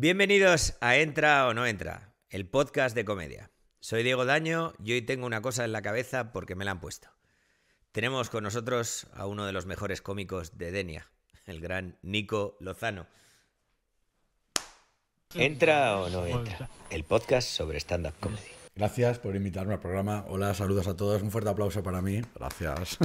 Bienvenidos a Entra o no Entra, el podcast de comedia. Soy Diego Daño y hoy tengo una cosa en la cabeza porque me la han puesto. Tenemos con nosotros a uno de los mejores cómicos de Denia, el gran Nico Lozano. Entra o no entra, el podcast sobre stand-up comedy. Gracias por invitarme al programa. Hola, saludos a todos. Un fuerte aplauso para mí. Gracias.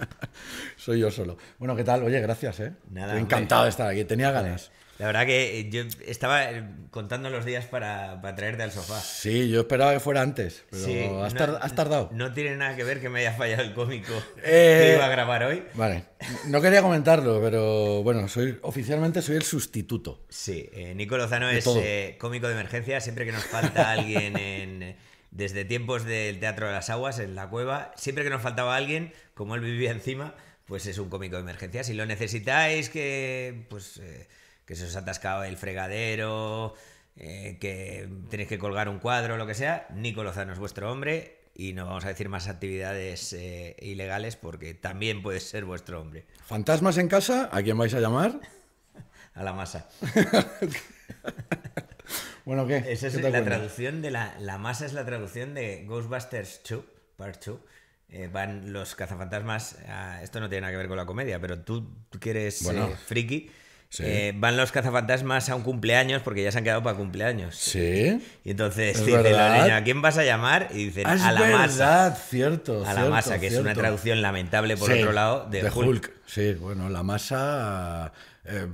Soy yo solo. Bueno, ¿qué tal? Oye, gracias, ¿eh? Nada, encantado de estar aquí. Tenía ganas. La verdad que eh, yo estaba eh, contando los días para, traerte al sofá. Sí, yo esperaba que fuera antes, pero sí, has, tardado. No tiene nada que ver que me haya fallado el cómico que eh, iba a grabar hoy. Vale, no quería comentarlo, pero bueno, soy oficialmente soy el sustituto. Sí, Nico Lozano es cómico de emergencia, siempre que nos falta alguien desde tiempos del Teatro de las Aguas, en la cueva, siempre que nos faltaba alguien, como él vivía encima, pues es un cómico de emergencia. Si lo necesitáis, que pues que se os ha atascado el fregadero, eh, que tenéis que colgar un cuadro, lo que sea, Nico Lozano es vuestro hombre y no vamos a decir más actividades eh, ilegales porque también puede ser vuestro hombre. ¿Fantasmas en casa? ¿A quién vais a llamar? a la masa. bueno, ¿qué? es la traducción de la, la masa es la traducción de Ghostbusters 2, Part 2. Eh, van los cazafantasmas. Ah, esto no tiene nada que ver con la comedia, pero tú, quieres friki eh, van los cazafantasmas a un cumpleaños porque ya se han quedado para cumpleaños. Sí. Y entonces dice ¿a quién vas a llamar? Y dicen, ah, a la masa. cierto. A la masa, que es una traducción lamentable por otro lado de, Hulk. Sí, bueno, la masa. Eh,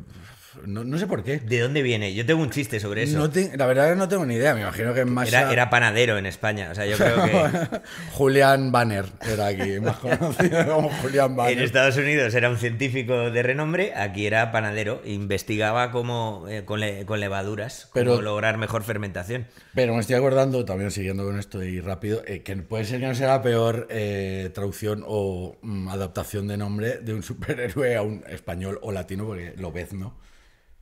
no, sé por qué. ¿De dónde viene? Yo tengo un chiste sobre eso. la verdad es que no tengo ni idea, me imagino que más... Era, panadero en España, o sea, yo creo que... Julián Banner era aquí, más conocido como Julián Banner. En Estados Unidos era un científico de renombre, aquí era panadero, investigaba cómo, eh, con, levaduras, cómo lograr mejor fermentación. Pero me estoy acordando, también siguiendo con esto y rápido, eh, que puede ser que no sea la peor eh, traducción o mm, adaptación de nombre de un superhéroe a un español o latino, porque lo ves, ¿no?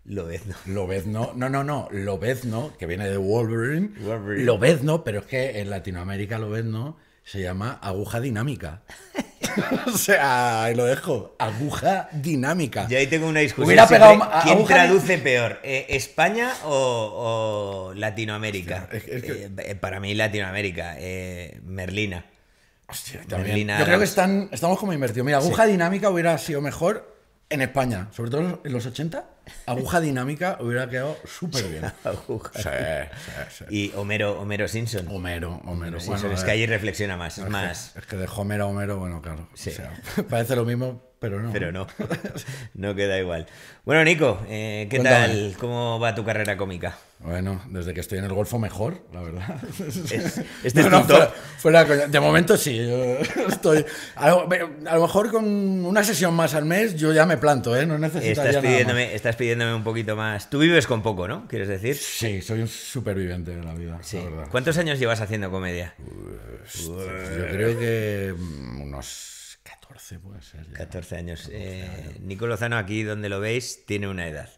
Lobezno. Lobezno, no, no, no, Lobezno, que viene de Wolverine. lovezno Lobezno, pero es que en Latinoamérica Lobezno se llama aguja dinámica. o sea, ahí lo dejo, aguja dinámica. y ahí tengo una discusión. ¿Quién traduce peor, eh, España o, Latinoamérica? Eh, eh, para mí Latinoamérica, Merlina. Yo creo que están, estamos como invertidos. Mira, aguja dinámica hubiera sido mejor en España, sobre todo en los 80, aguja dinámica hubiera quedado súper bien. aguja. Sí, sí, Y Homero, Homero Simpson. Homero, Homero. Simpson. es que ahí reflexiona más. Es, más. es que de Homero a Homero, bueno, claro. O sea, parece lo mismo, pero no. Pero no. no queda igual. Bueno, Nico, eh, ¿qué tal? ¿Cómo va tu carrera cómica? Bueno, desde que estoy en el golfo mejor, la verdad. este es de momento sí. estoy, a lo, mejor con una sesión más al mes yo ya me planto, ¿eh? No necesitaría estás pidiéndome, Estás pidiéndome un poquito más. Tú vives con poco, ¿no? ¿Quieres decir? Sí, soy un superviviente de la vida, la verdad. ¿Cuántos años llevas haciendo comedia? yo creo que mm, unos 14 puede ser. 14 años. Eh, Nico Lozano, aquí donde lo veis, tiene una edad.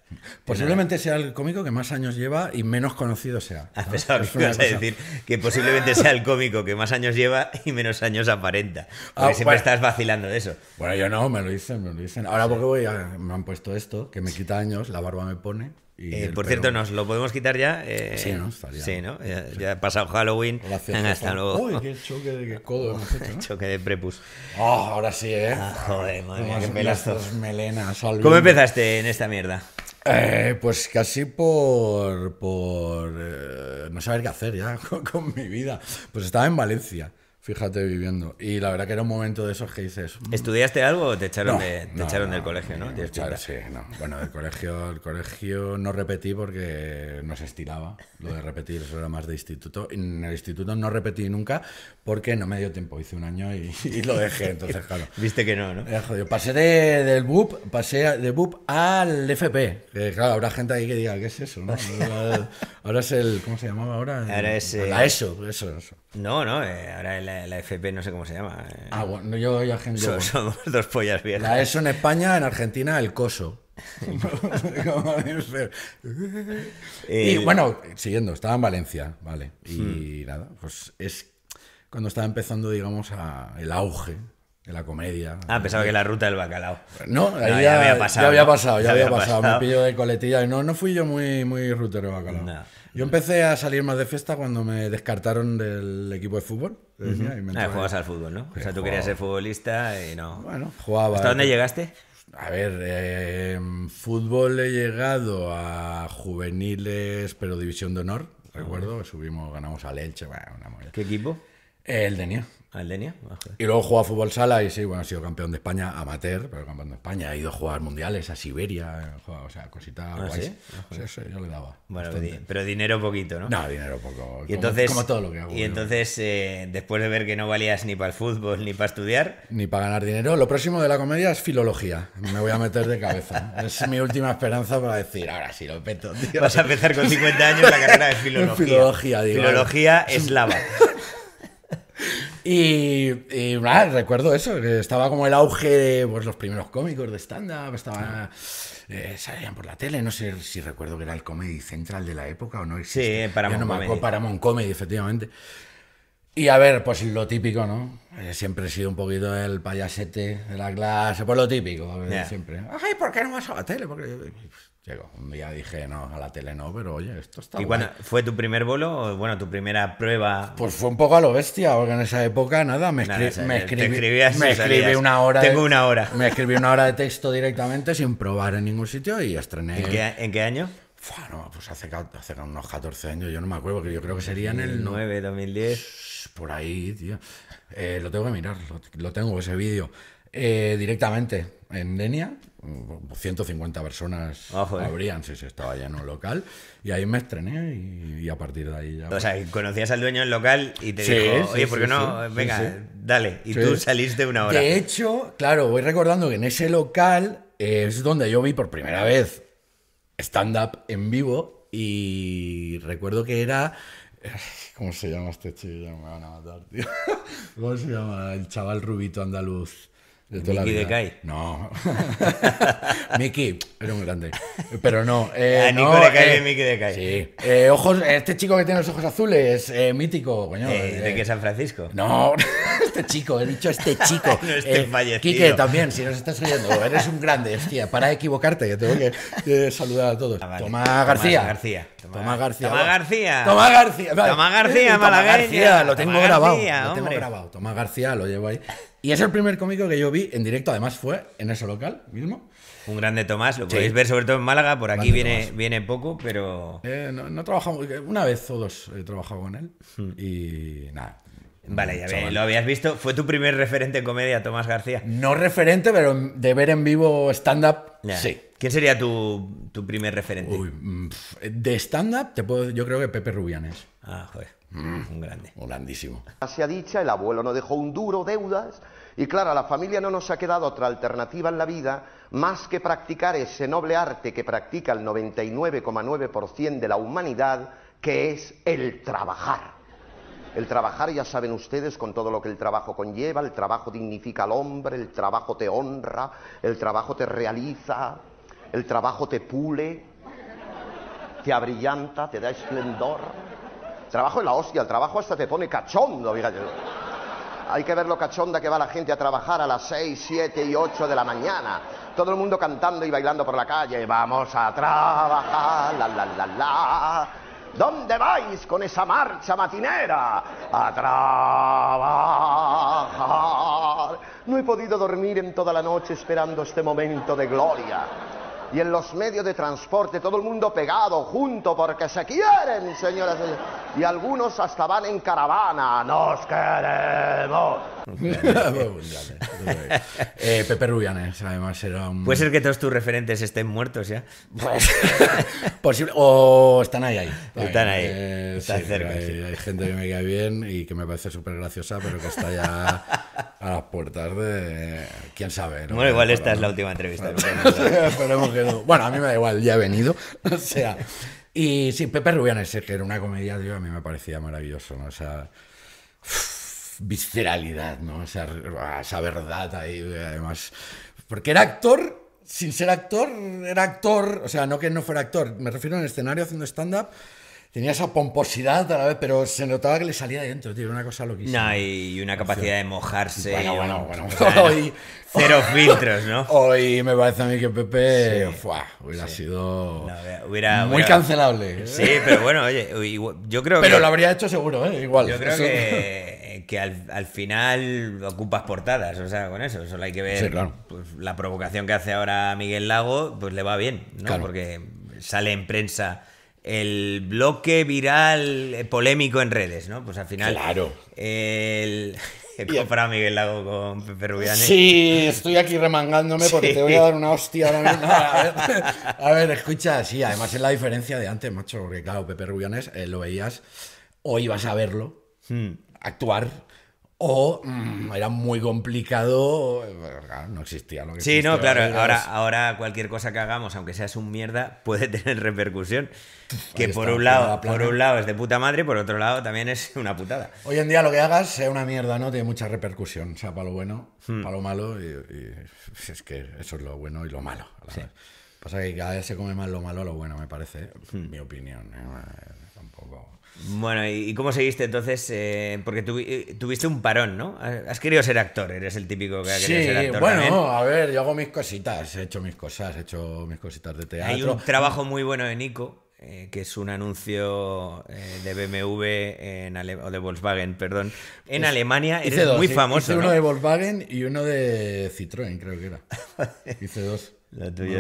Posiblemente sea el cómico que más años lleva y menos conocido sea. Ah, a pesar que vas a decir que posiblemente sea el cómico que más años lleva y menos años aparenta. Porque ah, siempre estás vacilando de eso. Bueno, yo no, me lo dicen, me lo dicen. Ahora porque voy me han puesto esto, que me quita años, la barba me pone. Eh, por cierto, nos lo podemos quitar ya. Eh, sí, ¿no? Estaría, sí, ¿no? Ya, ha pasado Halloween. hasta luego. Uy, qué choque de codo. Hemos choque de prepus. ¡Ah, ahora sí, ¿eh? Ah, joder, madre mía, qué melenas. ¿Cómo empezaste en esta mierda? Eh, pues casi por, por eh, no saber qué hacer ya con mi vida. Pues estaba en Valencia. Fíjate viviendo. Y la verdad que era un momento de esos que dices. Mm". ¿Estudiaste algo o te echaron, de, te echaron del colegio, no? sí, no. Bueno, del colegio, el colegio no repetí porque no se estiraba. Lo de repetir, eso era más de instituto. En el instituto no repetí nunca porque no me dio tiempo. Hice un año y, lo dejé. Entonces, claro. Viste que no, ¿no? Eh, pasé de, del BUP, pasé de BUP al FP. claro, habrá gente ahí que diga, ¿qué es eso? Ahora es el. ¿Cómo se llamaba ahora? Ahora es. ESO, eh, e eso, eso. No, no, eh, ahora el la, FP no sé cómo se llama. Eh. Ah, bueno, yo ya gente. somos dos pollas viejas. La ESO en España, en Argentina, el COSO. Eh, y bueno, siguiendo, estaba en Valencia, vale. Y hmm. nada, pues es cuando estaba empezando, digamos, a el auge de la comedia. Ah, pensaba que la ruta del bacalao. No, ya, había pasado. Ya había pasado, ya, había, pasado. Me pillo de coletilla. No, no fui yo muy, muy rutero de bacalao. Yo empecé a salir más de fiesta cuando me descartaron del equipo de fútbol. ah, jugabas al fútbol, ¿no? o sea, tú querías ser futbolista y no. Bueno, jugaba. ¿Hasta dónde llegaste? A ver, en fútbol he llegado a juveniles, pero división de honor. Recuerdo subimos, ganamos al Elche. Bueno, una ¿Qué equipo? El de Nío. Y luego jugaba fútbol sala y sí, bueno, ha sido campeón de España, amateur, pero campeón de España, ha ido a jugar mundiales a Siberia, o sea, cositas ah, guays. ¿sí? sí, yo le daba. Bueno, pero dinero poquito, ¿no? No, dinero poco. Y entonces, como, todo lo que hago. Y entonces, eh, después de ver que no valías ni para el fútbol, ni para estudiar... Ni para ganar dinero, lo próximo de la comedia es filología. Me voy a meter de cabeza. es mi última esperanza para decir, ahora sí lo peto, Vas a empezar con 50 años la carrera de filología. filología, Filología eslava. Y, recuerdo eso, que estaba como el auge de pues, los primeros cómicos de stand-up, eh, salían por la tele, no sé si recuerdo que era el Comedy Central de la época o no existe. Sí, eh, Paramount, no Comedy, efectivamente. Y a ver, pues lo típico, ¿no? Eh, siempre he sido un poquito el payasete de la clase, pues lo típico, siempre. Ay, ¿por qué no vas a la tele? Porque... Llego Un día dije, no, a la tele no, pero oye, esto está ¿Y bueno, fue tu primer bolo? Bueno, tu primera prueba. Pues fue un poco a lo bestia, porque en esa época nada, me, me escribí, me escribí una hora. Tengo una hora. Me escribí una hora de texto directamente sin probar en ningún sitio y estrené. ¿En qué, año? Bueno, pues hace, hace, unos 14 años, yo no me acuerdo, que yo creo que sería en el 9, 2010. Por ahí, tío. Eh, lo tengo que mirar, lo, tengo ese vídeo. Eh, directamente en Denia, 150 personas oh, habrían si se estaba lleno el local. Y ahí me estrené y, a partir de ahí ya. O pues sea, conocías al dueño del local y te dijo, oye, ¿por qué no? Venga, dale. Y tú saliste una hora. De hecho, claro, voy recordando que en ese local es donde yo vi por primera vez stand-up en vivo y recuerdo que era. ¿Cómo se llama este chico? Me van a matar, tío. ¿Cómo se llama? El chaval rubito andaluz. De Mickey de Kai. No. Mickey, era un grande. Pero no. Eh, Nico de le y eh, Mickey de Kai. Sí. Eh, ojos, este chico que tiene los ojos azules, es mítico, coño. ¿De qué San Francisco? No, este chico, he dicho este chico. no este fallecido. Quique, también, si nos estás oyendo, eres un grande, hostia. Para equivocarte, yo tengo que saludar a todos. Ah, Tomás García. Tomás García. Tomás García. Tomás García. Tomás García. Tomás García, lo tengo grabado. lo tengo grabado. Tomás García lo llevo ahí. Y es el primer cómico que yo vi en directo, además fue en ese local mismo. Un grande Tomás, lo podéis ver sobre todo en Málaga, por aquí viene, viene poco, pero. Eh, no, trabajamos, una vez o dos he trabajado con él hmm. y nada. Vale, ya lo habías visto. ¿Fue tu primer referente en comedia, Tomás García? No referente, pero de ver en vivo stand-up, sí. ¿Quién sería tu, primer referente? Mm, de stand-up, yo creo que Pepe Rubianes. Ah, joder. Mm. un grande. Un grandísimo. Se ha dicha, el abuelo no dejó un duro deudas y claro, a la familia no nos ha quedado otra alternativa en la vida más que practicar ese noble arte que practica el 99,9% de la humanidad, que es el trabajar. El trabajar, ya saben ustedes, con todo lo que el trabajo conlleva, el trabajo dignifica al hombre, el trabajo te honra, el trabajo te realiza, el trabajo te pule, te abrillanta, te da esplendor. trabajo en la hostia, el trabajo hasta te pone cachondo, Hay que ver lo cachonda que va la gente a trabajar a las 6, 7 y 8 de la mañana. Todo el mundo cantando y bailando por la calle. Vamos a trabajar, la, la, la, la. ¿Dónde vais con esa marcha matinera? A trabajar. No he podido dormir en toda la noche esperando este momento de gloria y en los medios de transporte, todo el mundo pegado, junto, porque se quieren, señoras y señores. Y algunos hasta van en caravana, nos queremos. Eh, Pepe Rubianes, además, era un... Puede ser que todos tus referentes estén muertos ya. Pues, posible. O están ahí, ahí. Están ahí. Eh, hay, gente que me queda bien y que me parece súper graciosa, pero que está ya a las puertas de... ¿Quién sabe? bueno, igual esta es la última entrevista. Esperemos que bueno, a mí me da igual, ya he venido. O sea, y sí, Pepe ese, eh, que era una comedia, a mí me parecía maravilloso, ¿no? O sea, visceralidad, ¿no? O sea, esa verdad ahí, además. Porque era actor sin ser actor, era actor, o sea, no que no fuera actor, me refiero en escenario haciendo stand-up, tenía esa pomposidad a la vez, pero se notaba que le salía de dentro, tío, una cosa loquísima. No, y una capacidad de mojarse. Bueno, bueno, bueno. cero filtros, ¿no? Hoy me parece a mí que Pepe hubiera sido muy cancelable. Sí, pero bueno, oye, yo creo que... Pero lo habría hecho seguro, ¿eh? Igual. Yo creo que, que al, final ocupas portadas, o sea, con eso, solo hay que ver pues, la provocación que hace ahora Miguel Lago, pues le va bien, ¿no? Porque sale en prensa el bloque viral eh, polémico en redes, ¿no? Pues al final. Claro. El. He a Miguel Lago con Pepe Rubianes. Sí, estoy aquí remangándome porque te voy a dar una hostia ahora mismo. A ver, escucha, sí, además es la diferencia de antes, macho, porque claro, Pepe Rubianes eh, lo veías, o ibas a verlo, hmm. actuar, o mm, era muy complicado, no existía lo que Sí, no, claro, ahora, ahora, cualquier cosa que hagamos, aunque seas un mierda, puede tener repercusión. Que por un lado, por un lado es de puta madre, y por otro lado también es una putada. Hoy en día lo que hagas es una mierda, ¿no? Tiene mucha repercusión, o sea, para lo bueno, hmm. para lo malo, y, pues, es que eso es lo bueno y lo malo. Pasa que cada vez se come más lo malo lo bueno, me parece, hmm. mi opinión. ¿eh? Bueno, ¿y cómo seguiste entonces? Eh, porque eh, tuviste un parón, ¿no? Ah, has querido ser actor, eres el típico que ha querido ser actor. Bueno, a ver, yo hago mis cositas, he hecho mis cosas, he hecho mis cositas de teatro. Hay un trabajo muy bueno de Nico, eh, que es un anuncio de BMW en o de Volkswagen, perdón, en Alemania. Eres muy famoso. Hice uno de Volkswagen y uno de Citroën, creo que era. hice dos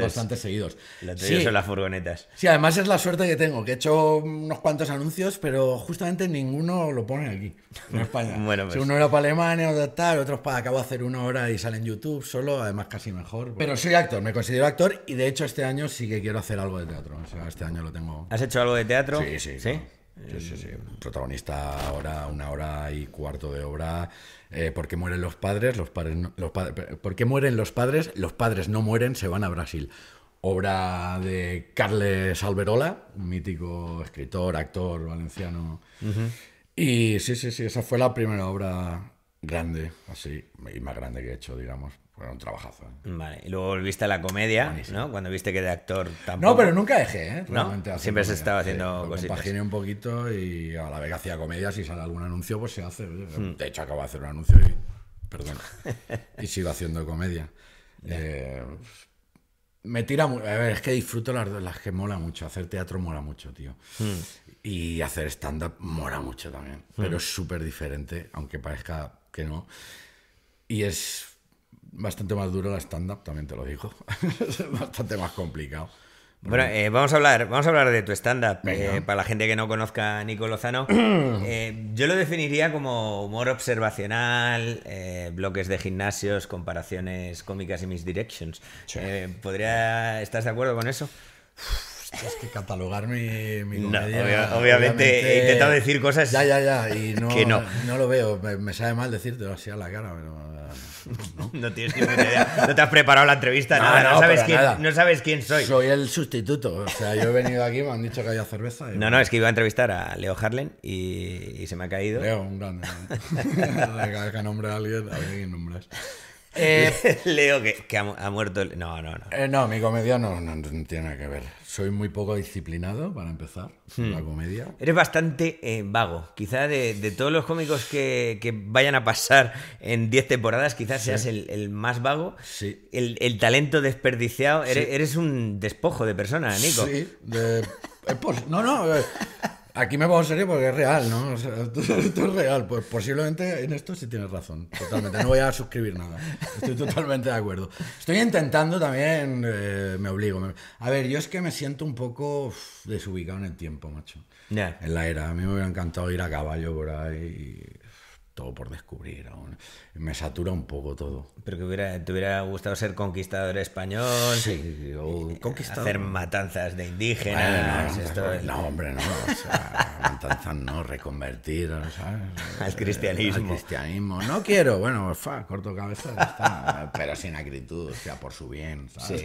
bastante seguidos. Lo tuyo sí. son las furgonetas. Sí, además es la suerte que tengo, que he hecho unos cuantos anuncios, pero justamente ninguno lo pone aquí, en España. bueno, pues si uno era para Alemania, otro tal, otros para acabo de hacer una hora y sale en YouTube solo, además casi mejor. Pero soy actor, me considero actor y de hecho este año sí que quiero hacer algo de teatro. O sea, este año lo tengo. ¿Has hecho algo de teatro? Sí, sí. ¿Sí? Sí, sí, sí. Protagonista ahora, una hora y cuarto de obra. Eh, ¿Por qué mueren los padres? Los padres, los padres ¿Por mueren los padres? Los padres no mueren, se van a Brasil. Obra de Carles Alberola, un mítico escritor, actor valenciano. Y sí, sí, sí, esa fue la primera obra grande, así, y más grande que he hecho, digamos un trabajazo. ¿eh? Vale, y luego volviste a la comedia, ¿no? Cuando viste que de actor tampoco... No, pero nunca dejé, ¿eh? ¿No? Siempre se estaba haciendo sí, cositas. Compaginé un poquito y a la vez que hacía comedia, si sale algún anuncio, pues se hace. Hmm. De hecho, acabo de hacer un anuncio y... Perdón. y sigo haciendo comedia. Eh, me tira... A ver, es que disfruto las, las que mola mucho. Hacer teatro mola mucho, tío. Hmm. Y hacer stand-up mola mucho también. Hmm. Pero es súper diferente, aunque parezca que no. Y es bastante más duro la stand-up, también te lo digo. bastante más complicado. Bueno, eh, vamos, a hablar, vamos a hablar de tu stand-up. Eh, para la gente que no conozca a Nico Lozano, eh, yo lo definiría como humor observacional, bloques de gimnasios, comparaciones cómicas y mis directions ¿podría, ¿Estás de acuerdo con eso? Es que catalogar mi, comedia, obviamente, he intentado decir cosas ya, ya, ya, y no, que no. no lo veo. Me, sabe mal decirte así a la cara, pero No. tienes ni idea. No te has preparado la entrevista, no, No, sabes quién, soy. Soy el sustituto. O sea, yo he venido aquí, me han dicho que haya cerveza. No, no, es que iba a entrevistar a Leo Harlen y, se me ha caído. Leo, un gran... Cada que nombre a alguien, a alguien eh, Leo, que, ha, muerto. No, no, no. Eh, no, mi comedia no, tiene nada que ver. Soy muy poco disciplinado, para empezar, la hmm. comedia. Eres bastante eh, vago. Quizá de, todos los cómicos que, vayan a pasar en 10 temporadas, quizás seas el, más vago. Sí. El, talento desperdiciado. Eres, un despojo de persona, Nico. Sí, pues, no, no. Aquí me pongo serio porque es real, ¿no? esto, es real. Pues posiblemente en esto sí tienes razón. Totalmente. No voy a suscribir nada. Estoy totalmente de acuerdo. Estoy intentando también, eh, me obligo. A ver, yo es que me siento un poco desubicado en el tiempo, macho. En la era. A mí me hubiera encantado ir a caballo por ahí. Y por descubrir aún. Me satura un poco todo. Pero que hubiera, te hubiera gustado ser conquistador español. Sí, o eh, conquistador. Hacer matanzas de indígenas. no, hombre, no. matanzas no, reconvertir, Al cristianismo. cristianismo. No quiero, bueno, fa, corto cabeza, Pero sin acritud, o sea, por su bien, Sí,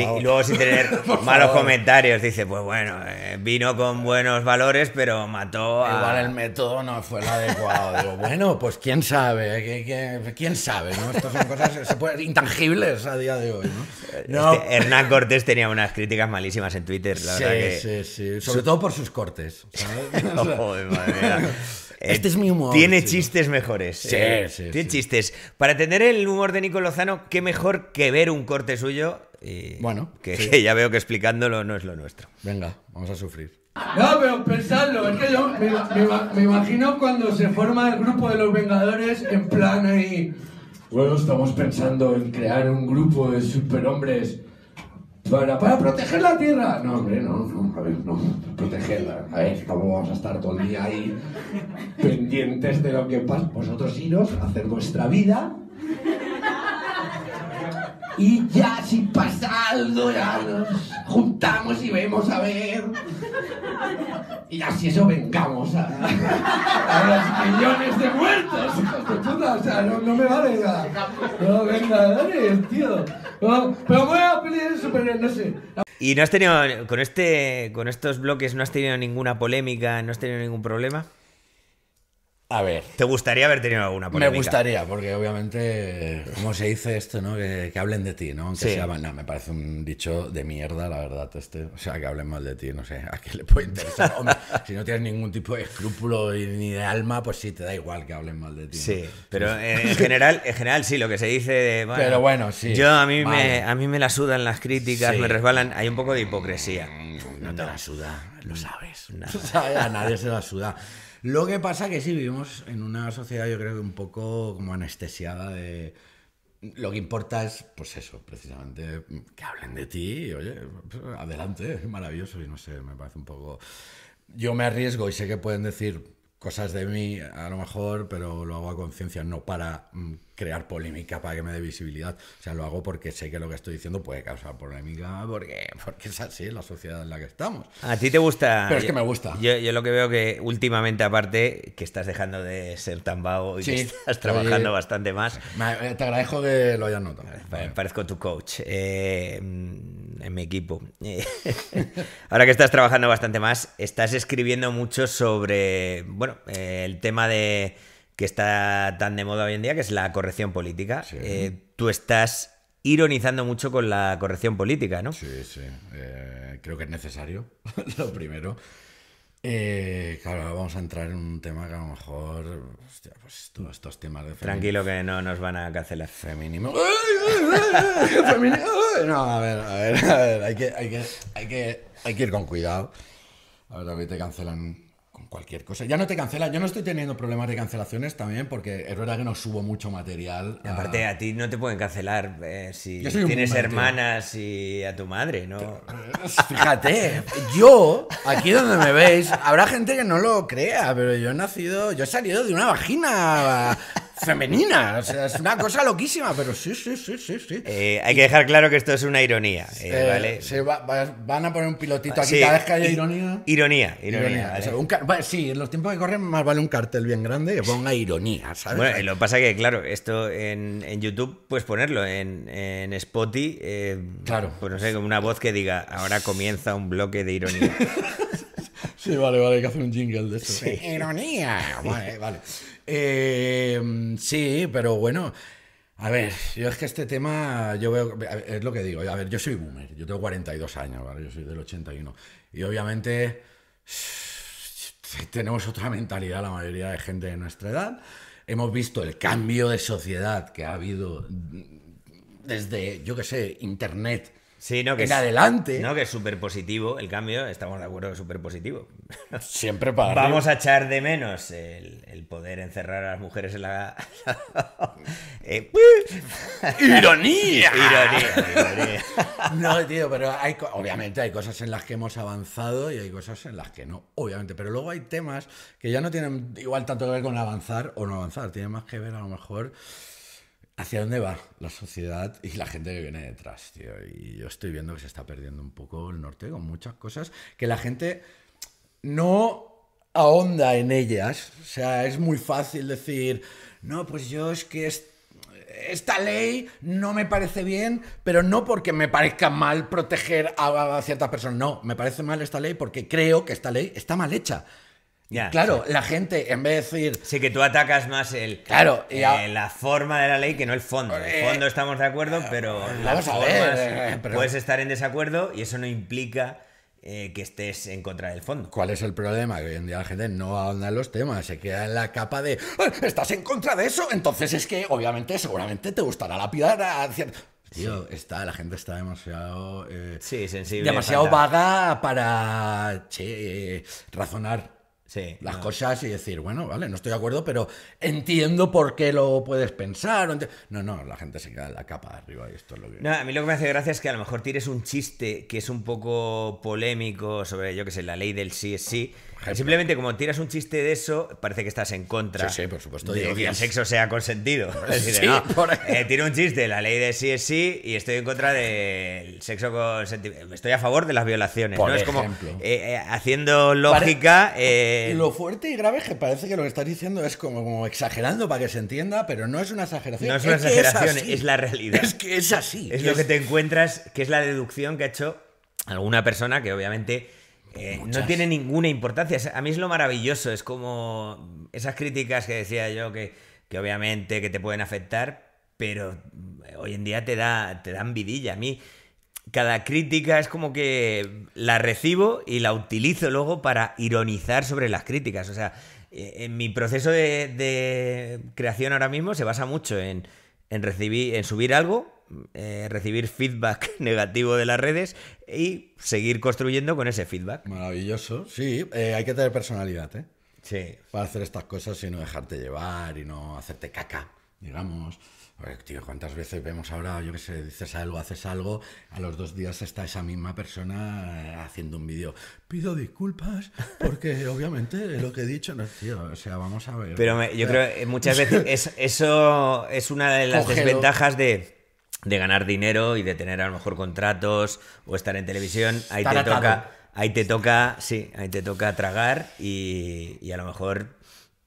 y luego sin tener malos comentarios. Dice, pues bueno, eh, vino con buenos valores, pero mató Igual el método no fue el adecuado bueno, pues quién sabe, quién sabe, ¿no? Estas son cosas intangibles a día de hoy, este ¿no? Hernán Cortés tenía unas críticas malísimas en Twitter, la verdad que... Sí, sí, sobre todo por sus cortes, este es mi humor. Tiene chistes mejores. Sí, sí. Tiene chistes. Para tener el humor de Nico Lozano, qué mejor que ver un corte suyo. bueno. que ya veo que explicándolo no es lo nuestro. Venga, vamos a sufrir. No, pero pensarlo, es que yo me, imagino cuando se forma el grupo de los Vengadores en plan ahí. Bueno, estamos pensando en crear un grupo de superhombres para, para proteger la Tierra. No, hombre, no, a ver, no, protegerla. A ver, ¿cómo vamos a estar todo el día ahí pendientes de lo que pasa? Vosotros iros, hacer vuestra vida y ya si pasa algo, ya nos juntamos y vemos a ver. Y así eso vengamos a, a los millones de muertos, O sea, no, me vale nada No, venga, dale, tío. pero voy a pedir eso, pero no sé. ¿Y no has tenido, con, este, con estos bloques, no has tenido ninguna polémica, no has tenido ningún problema? A ver. ¿Te gustaría haber tenido alguna polémica? Me gustaría, porque obviamente, ¿cómo se dice esto, no? Que, hablen de ti, ¿no? Aunque sea No, me parece un dicho de mierda, la verdad, este. O sea, que hablen mal de ti, no sé, ¿a qué le puede interesar? si no tienes ningún tipo de escrúpulo ni de alma, pues sí, te da igual que hablen mal de ti. Sí, pero en general, en general sí, lo que se dice pero bueno, sí. Yo a mí, me, a mí me la sudan las críticas, me resbalan. Hay un poco de hipocresía. Mm, no, te la suda, lo sabes. a nadie se la suda. Lo que pasa que sí, vivimos en una sociedad yo creo que un poco como anestesiada de... Lo que importa es, pues eso, precisamente, que hablen de ti, oye, pues, adelante, maravilloso y no sé, me parece un poco... Yo me arriesgo y sé que pueden decir cosas de mí a lo mejor, pero lo hago a conciencia, no para mm, crear polémica para que me dé visibilidad. O sea, lo hago porque sé que lo que estoy diciendo puede causar polémica porque, porque es así la sociedad en la que estamos. A ti te gusta. Pero es que me gusta. Yo, lo que veo que últimamente, aparte, que estás dejando de ser tan vago y estás trabajando bastante más. Eh, te agradezco que lo hayas notado. Eh, parezco tu coach eh, mm, en mi equipo. Ahora que estás trabajando bastante más, estás escribiendo mucho sobre, bueno, el tema de que está tan de moda hoy en día, que es la corrección política. Eh, tú estás ironizando mucho con la corrección política, ¿no? Sí, sí. Eh, creo que es necesario, lo primero. Eh, claro, vamos a entrar en un tema que a lo mejor. Hostia, pues todos estos temas de. Tranquilo que no nos van a cancelar. Feminismo. No, a ver, a ver, a ver. Hay que, hay que, hay que, hay que ir con cuidado. A ver, a te cancelan cualquier cosa. Ya no te cancela. Yo no estoy teniendo problemas de cancelaciones también porque es verdad que no subo mucho material. Aparte, a ti no te pueden cancelar eh, si tienes hermanas y a tu madre, ¿no? Eh, fíjate, yo, aquí donde me veis, habrá gente que no lo crea, pero yo he nacido, yo he salido de una vagina femenina. O sea, es una cosa loquísima, pero sí, sí, sí, sí. sí. Eh, hay que dejar claro que esto es una ironía. Eh, eh, ¿vale? Se van a poner un pilotito aquí cada vez que haya ironía. Ironía, ironía. sí, en los tiempos que corren más vale un cartel bien grande que ponga ironía, ¿sabes? Bueno, lo pasa que, claro, esto en, en YouTube puedes ponerlo, en, en Spotify, pues sé, como una voz que diga, ahora comienza un bloque de ironía. Sí, vale, vale, hay que hacer un jingle de eso. Sí. Ironía. Vale, vale. Eh, sí, pero bueno. A ver, yo es que este tema, yo veo, es lo que digo, a ver, yo soy boomer, yo tengo 42 años, Yo soy del 81. Y obviamente tenemos otra mentalidad la mayoría de gente de nuestra edad. Hemos visto el cambio de sociedad que ha habido desde, yo qué sé, Internet Sí, no, que en adelante. No, que es súper positivo el cambio, estamos de acuerdo que es súper positivo. Siempre para. Vamos a echar de menos el, poder encerrar a las mujeres en la. Eh, ¡Ironía! ironía, no, tío, pero obviamente hay cosas en las que hemos avanzado y hay cosas en las que no, obviamente. Pero luego hay temas que ya no tienen igual tanto que ver con avanzar o no avanzar, tienen más que ver a lo mejor hacia dónde va la sociedad y la gente que viene detrás, tío. Y yo estoy viendo que se está perdiendo un poco el norte con muchas cosas que la gente no ahonda en ellas. O sea, es muy fácil decir, no, pues yo es que esta ley no me parece bien, pero no porque me parezca mal proteger a ciertas personas. No, me parece mal esta ley porque creo que esta ley está mal hecha claro, la gente, en vez de decir. Sí, que tú atacas más el, claro, eh, la forma de la ley que no el fondo. El eh, fondo estamos de acuerdo, eh, pero. la Puedes estar en desacuerdo y eso no implica que estés en contra del fondo. ¿Cuál es el problema? Que hoy en día la gente no ahonda los temas, se queda en la capa de. Ah, ¡Estás en contra de eso! Entonces es que, obviamente, seguramente te gustará la pirata. Tío, está, la gente está demasiado. sí, sensible. Demasiado vaga para. razonar las cosas y decir, bueno, vale, no estoy de acuerdo, pero entiendo por qué lo puedes pensar. No, no, la gente se queda en la capa de arriba y esto es lo que... a mí lo que me hace gracia es que a lo mejor tires un chiste que es un poco polémico sobre, yo qué sé, la ley del sí es sí Simplemente como tiras un chiste de eso, parece que estás en contra. por supuesto. De que el sexo sea consentido. tiene eh, tiro un chiste, la ley de sí es sí, y estoy en contra del sexo consentido. Estoy a favor de las violaciones. ¿no? Es como eh, eh, haciendo lógica. Lo fuerte y grave es que parece que lo que estás diciendo es como, exagerando para que se entienda, pero no es una exageración. No es una exageración, es, la realidad. Es que es así. Es lo que te encuentras, que es la deducción que ha hecho alguna persona que obviamente eh, no tiene ninguna importancia. A mí es lo maravilloso. Es como esas críticas que decía yo que, obviamente que te pueden afectar, pero mm, hoy en día te, da, te dan vidilla. A mí cada crítica es como que la recibo y la utilizo luego para ironizar sobre las críticas. O sea, eh, en mi proceso de creación ahora mismo se basa mucho en en, recibir, en subir algo, eh, recibir feedback negativo de las redes y seguir construyendo con ese feedback. Maravilloso, sí, eh, hay que tener personalidad, ¿eh? Sí. Para hacer estas cosas y no dejarte llevar y no hacerte caca, digamos tío, ¿cuántas veces vemos ahora, yo qué sé, dices algo, haces algo, a los dos días está esa misma persona eh, haciendo un vídeo? Pido disculpas porque obviamente lo que he dicho no es tío, o sea, vamos a ver. Pero yo creo que muchas veces eso es una de las desventajas de ganar dinero y de tener a lo mejor contratos o estar en televisión, ahí te toca, ahí te toca, sí, ahí te toca tragar y, y a lo mejor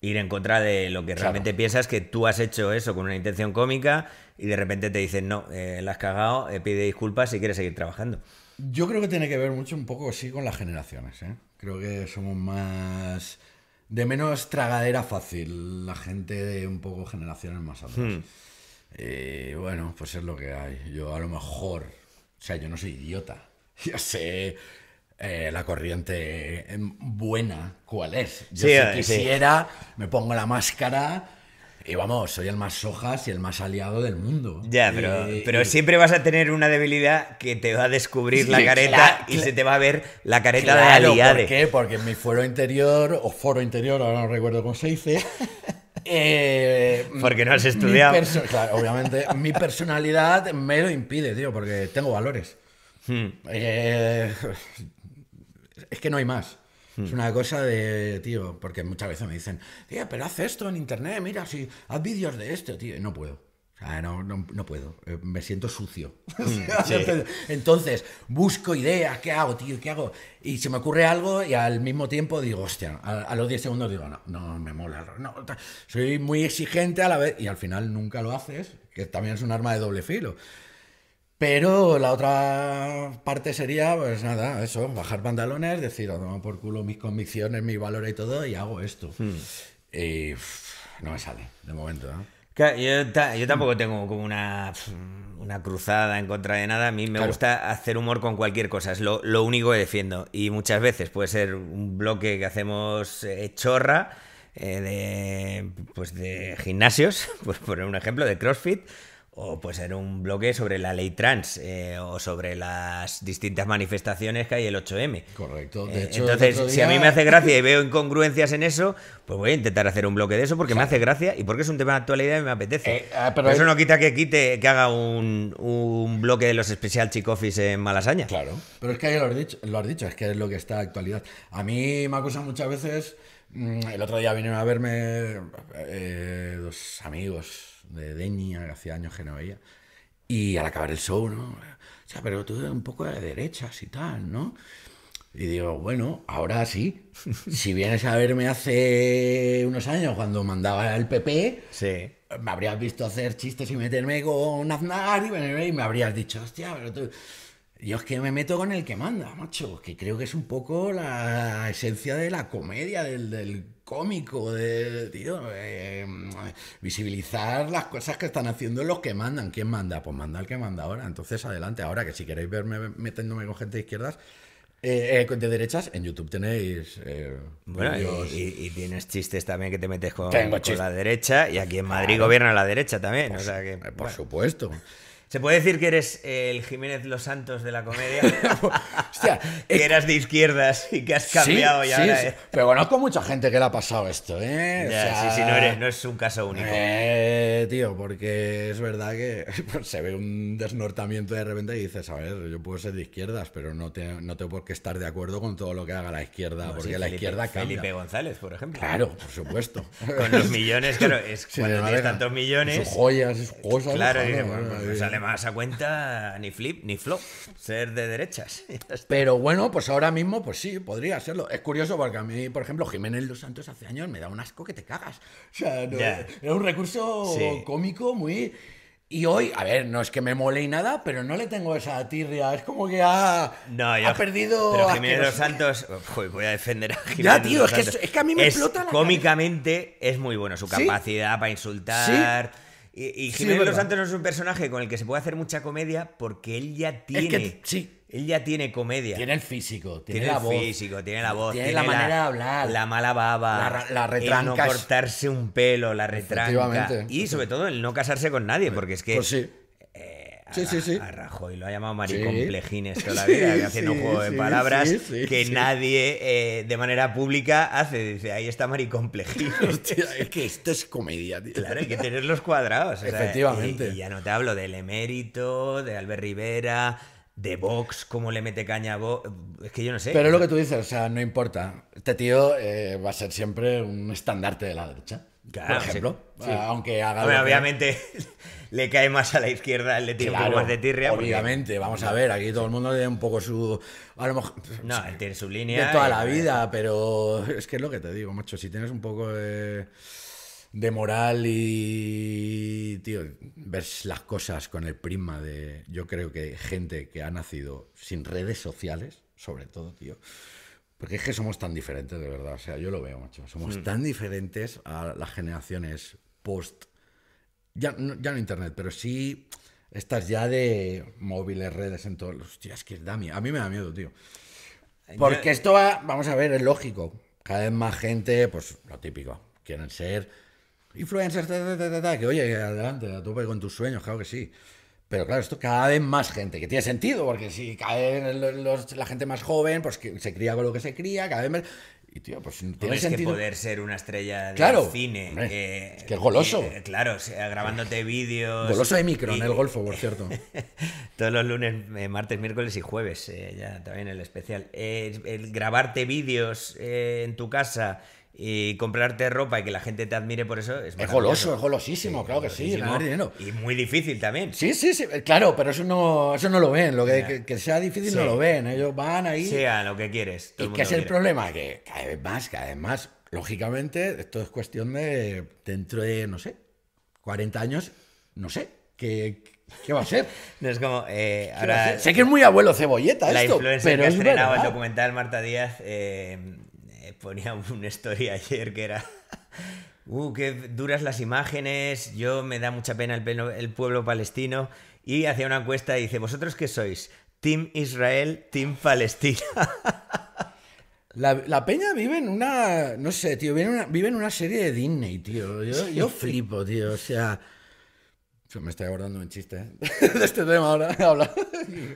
ir en contra de lo que realmente piensas que tú has hecho eso con una intención cómica y de repente te dicen, no, eh, la has cagado, eh, pide disculpas y quieres seguir trabajando. Yo creo que tiene que ver mucho un poco sí con las generaciones. ¿eh? Creo que somos más... de menos tragadera fácil, la gente de un poco generaciones más altas. Hmm. Eh, bueno, pues es lo que hay. Yo a lo mejor... O sea, yo no soy idiota. ya sé eh, la corriente eh, buena cuál es. Yo si eh, quisiera, me pongo la máscara. Y vamos, soy el más sojas y el más aliado del mundo. Ya, pero, siempre vas a tener una debilidad que te va a descubrir la careta y se te va a ver la careta de aliado. ¿Por qué? Porque mi foro interior, o foro interior, ahora no recuerdo cómo se dice. porque no has estudiado. obviamente, mi personalidad me lo impide, tío, porque tengo valores. Hmm es que no hay más. Es hmm. una cosa de, tío, porque muchas veces me dicen, tío, pero haz esto en internet, mira, si haz vídeos de esto, tío, no puedo. no, no, puedo, eh, me siento sucio. Hmm, entonces, busco ideas, ¿qué hago, tío? ¿Qué hago? Y se me ocurre algo y al mismo tiempo digo, hostia, a, los 10 segundos digo, no, no me mola. No, soy muy exigente a la vez y al final nunca lo haces, que también es un arma de doble filo. Pero la otra parte sería, pues nada, eso, bajar pantalones, decir, oh, a por culo mis convicciones, mi valor y todo, y hago esto. Hmm. Y no me sale, de momento. yo, tampoco tengo como una, cruzada en contra de nada. A mí me gusta hacer humor con cualquier cosa, es lo, único que defiendo. Y muchas veces puede ser un bloque que hacemos eh, chorra. Eh, de, pues de gimnasios, pues por un ejemplo, de CrossFit, o pues ser un bloque sobre la ley trans eh, o sobre las distintas manifestaciones que hay el 8M. Correcto. Eh, de hecho, entonces, si a mí me hace gracia y veo incongruencias en eso, pues voy a intentar hacer un bloque de eso porque me hace gracia y porque es un tema de actualidad y me apetece. Eh, ah, pero, eso no quita que quite que haga un, un bloque de los especial chicofis en Malasaña. Claro. Pero es que lo has dicho, lo has dicho, es que es lo que está actualidad. A mí me acusan muchas veces mm, el otro día vinieron a verme dos amigos de Denia, que hacía años que no veía. Y al acabar el show, ¿no? O sea, pero tú eres un poco de derechas y tal, ¿no? Y digo, bueno, ahora sí. Si vienes a verme hace unos años cuando mandaba el PP, sí. me habrías visto hacer chistes y meterme con Aznar y me habrías dicho, hostia, pero tú... Yo es que me meto con el que manda, macho, que creo que es un poco la esencia de la comedia, del cómico, de tío, eh, visibilizar las cosas que están haciendo los que mandan. ¿Quién manda? Pues manda el que manda ahora. Entonces, adelante. Ahora que si queréis verme metiéndome con gente de izquierdas, eh, eh, de derechas, en YouTube tenéis. Eh, bueno, y, tienes chistes también que te metes con, la derecha, y aquí en Madrid gobierna la derecha también. Por, eh, supuesto. ¿Se puede decir que eres el Jiménez Los Santos de la comedia? que eh, eras de izquierdas y que has cambiado sí, ya. Sí, Pero conozco mucha gente que le ha pasado esto, ¿eh? sí, sí, no, eres, no es un caso único. Eh, tío, porque es verdad que se ve un desnortamiento de repente y dices, a ver, yo puedo ser de izquierdas, pero no, no tengo por qué estar de acuerdo con todo lo que haga la izquierda, porque la izquierda cambia. Felipe González, por ejemplo. Claro, por supuesto. con los millones, claro, es cuando tienes tantos millones. Sus joyas, sus cosas. Claro, pues más a cuenta ni flip ni flop, ser de derechas. Pero bueno, pues ahora mismo, pues sí, podría serlo. Es curioso porque a mí, por ejemplo, Jiménez dos Santos hace años me da un asco que te cagas. O sea, era un recurso cómico muy... Y hoy, a ver, no es que me mole y nada, pero no le tengo esa tirria. Es como que ha, perdido. Pero Jiménez los Santos. voy a defender a Jiménez. Ya, tío, es que, a mí me explota la Cómicamente es muy bueno su capacidad para insultar. Y, Jiménez Los Santos no es un personaje con el que se puede hacer mucha comedia porque él ya tiene. sí. Él ya tiene comedia. Tiene el físico, tiene, la voz. tiene la voz. la, manera de hablar. La mala baba. La, El no cortarse un pelo, la retranca. Y sobre todo el no casarse con nadie, porque es que. Pues sí, sí, sí. a Rajoy lo ha llamado maricomplejines toda la vida, haciendo un juego de palabras que nadie eh, de manera pública hace. Dice, ahí está maricomplejines. Hostia, es que esto es comedia, tío. Claro, hay que tenerlos cuadrados. Efectivamente. y, ya no te hablo del emérito, de Albert Rivera, de Vox, cómo le mete caña a Vox. Es que yo no sé. Pero es lo que tú dices, o sea, no importa. Este tío eh, va a ser siempre un estandarte de la derecha por ejemplo. Eh, aunque haga. obviamente le cae más a la izquierda, el tira de tirria. Obviamente, vamos a ver, aquí todo el mundo tiene un poco su. Pues, no, él tiene su línea. De toda la vida, pero es que es lo que te digo, macho. Si tienes un poco de, de moral y. Tío, ves las cosas con el prisma de. Yo creo que gente que ha nacido sin redes sociales, sobre todo, tío porque es que somos tan diferentes, de verdad. O sea, yo lo veo, macho. Somos hmm. tan diferentes a las generaciones post. Ya no, ya no internet, pero sí estás ya de móviles, redes, en todos los es que da miedo. A mí me da miedo, tío. Porque esto va, vamos a ver, es lógico. Cada vez más gente, pues lo típico. Quieren ser influencers, que oye, adelante, a tope con tus sueños, claro que sí. Pero claro, esto cada vez más gente, que tiene sentido, porque si cae la gente más joven, pues se cría con lo que se cría, cada vez más... Y tío, pues sentido. que poder ser una estrella de cine. que, es goloso. Eh, claro, grabándote vídeos. Goloso de micro en el golfo, por cierto. todos los lunes, eh, martes, miércoles y jueves, eh, ya también el especial. el grabarte vídeos en tu casa y comprarte ropa y que la gente te admire por eso es, es goloso, es golosísimo, claro que sí, Y muy difícil también. Sí, sí, sí, eh, claro, pero eso no, eso no lo ven, lo que, sea difícil no lo ven, ellos van ahí. Sea lo que quieres. ¿Y qué es el problema? Que cada vez más, cada vez más, lógicamente, esto es cuestión de dentro de, no sé, 40 años, no sé, ¿Qué va a ser? como. Eh, sé que es muy abuelo cebolleta la esto. La influencer pero que ha estrenado el documental Marta Díaz eh, eh, ponía una historia ayer que era... Uh, qué duras las imágenes, yo me da mucha pena el, pueblo palestino. Y hacía una encuesta y dice, ¿vosotros qué sois? Team Israel, Team Palestina. La, peña vive en una. No sé, tío. Vive en una, serie de Disney, tío. Yo, flipo, tío. O sea. Me estoy abordando un chiste, ¿eh? De este tema ahora. se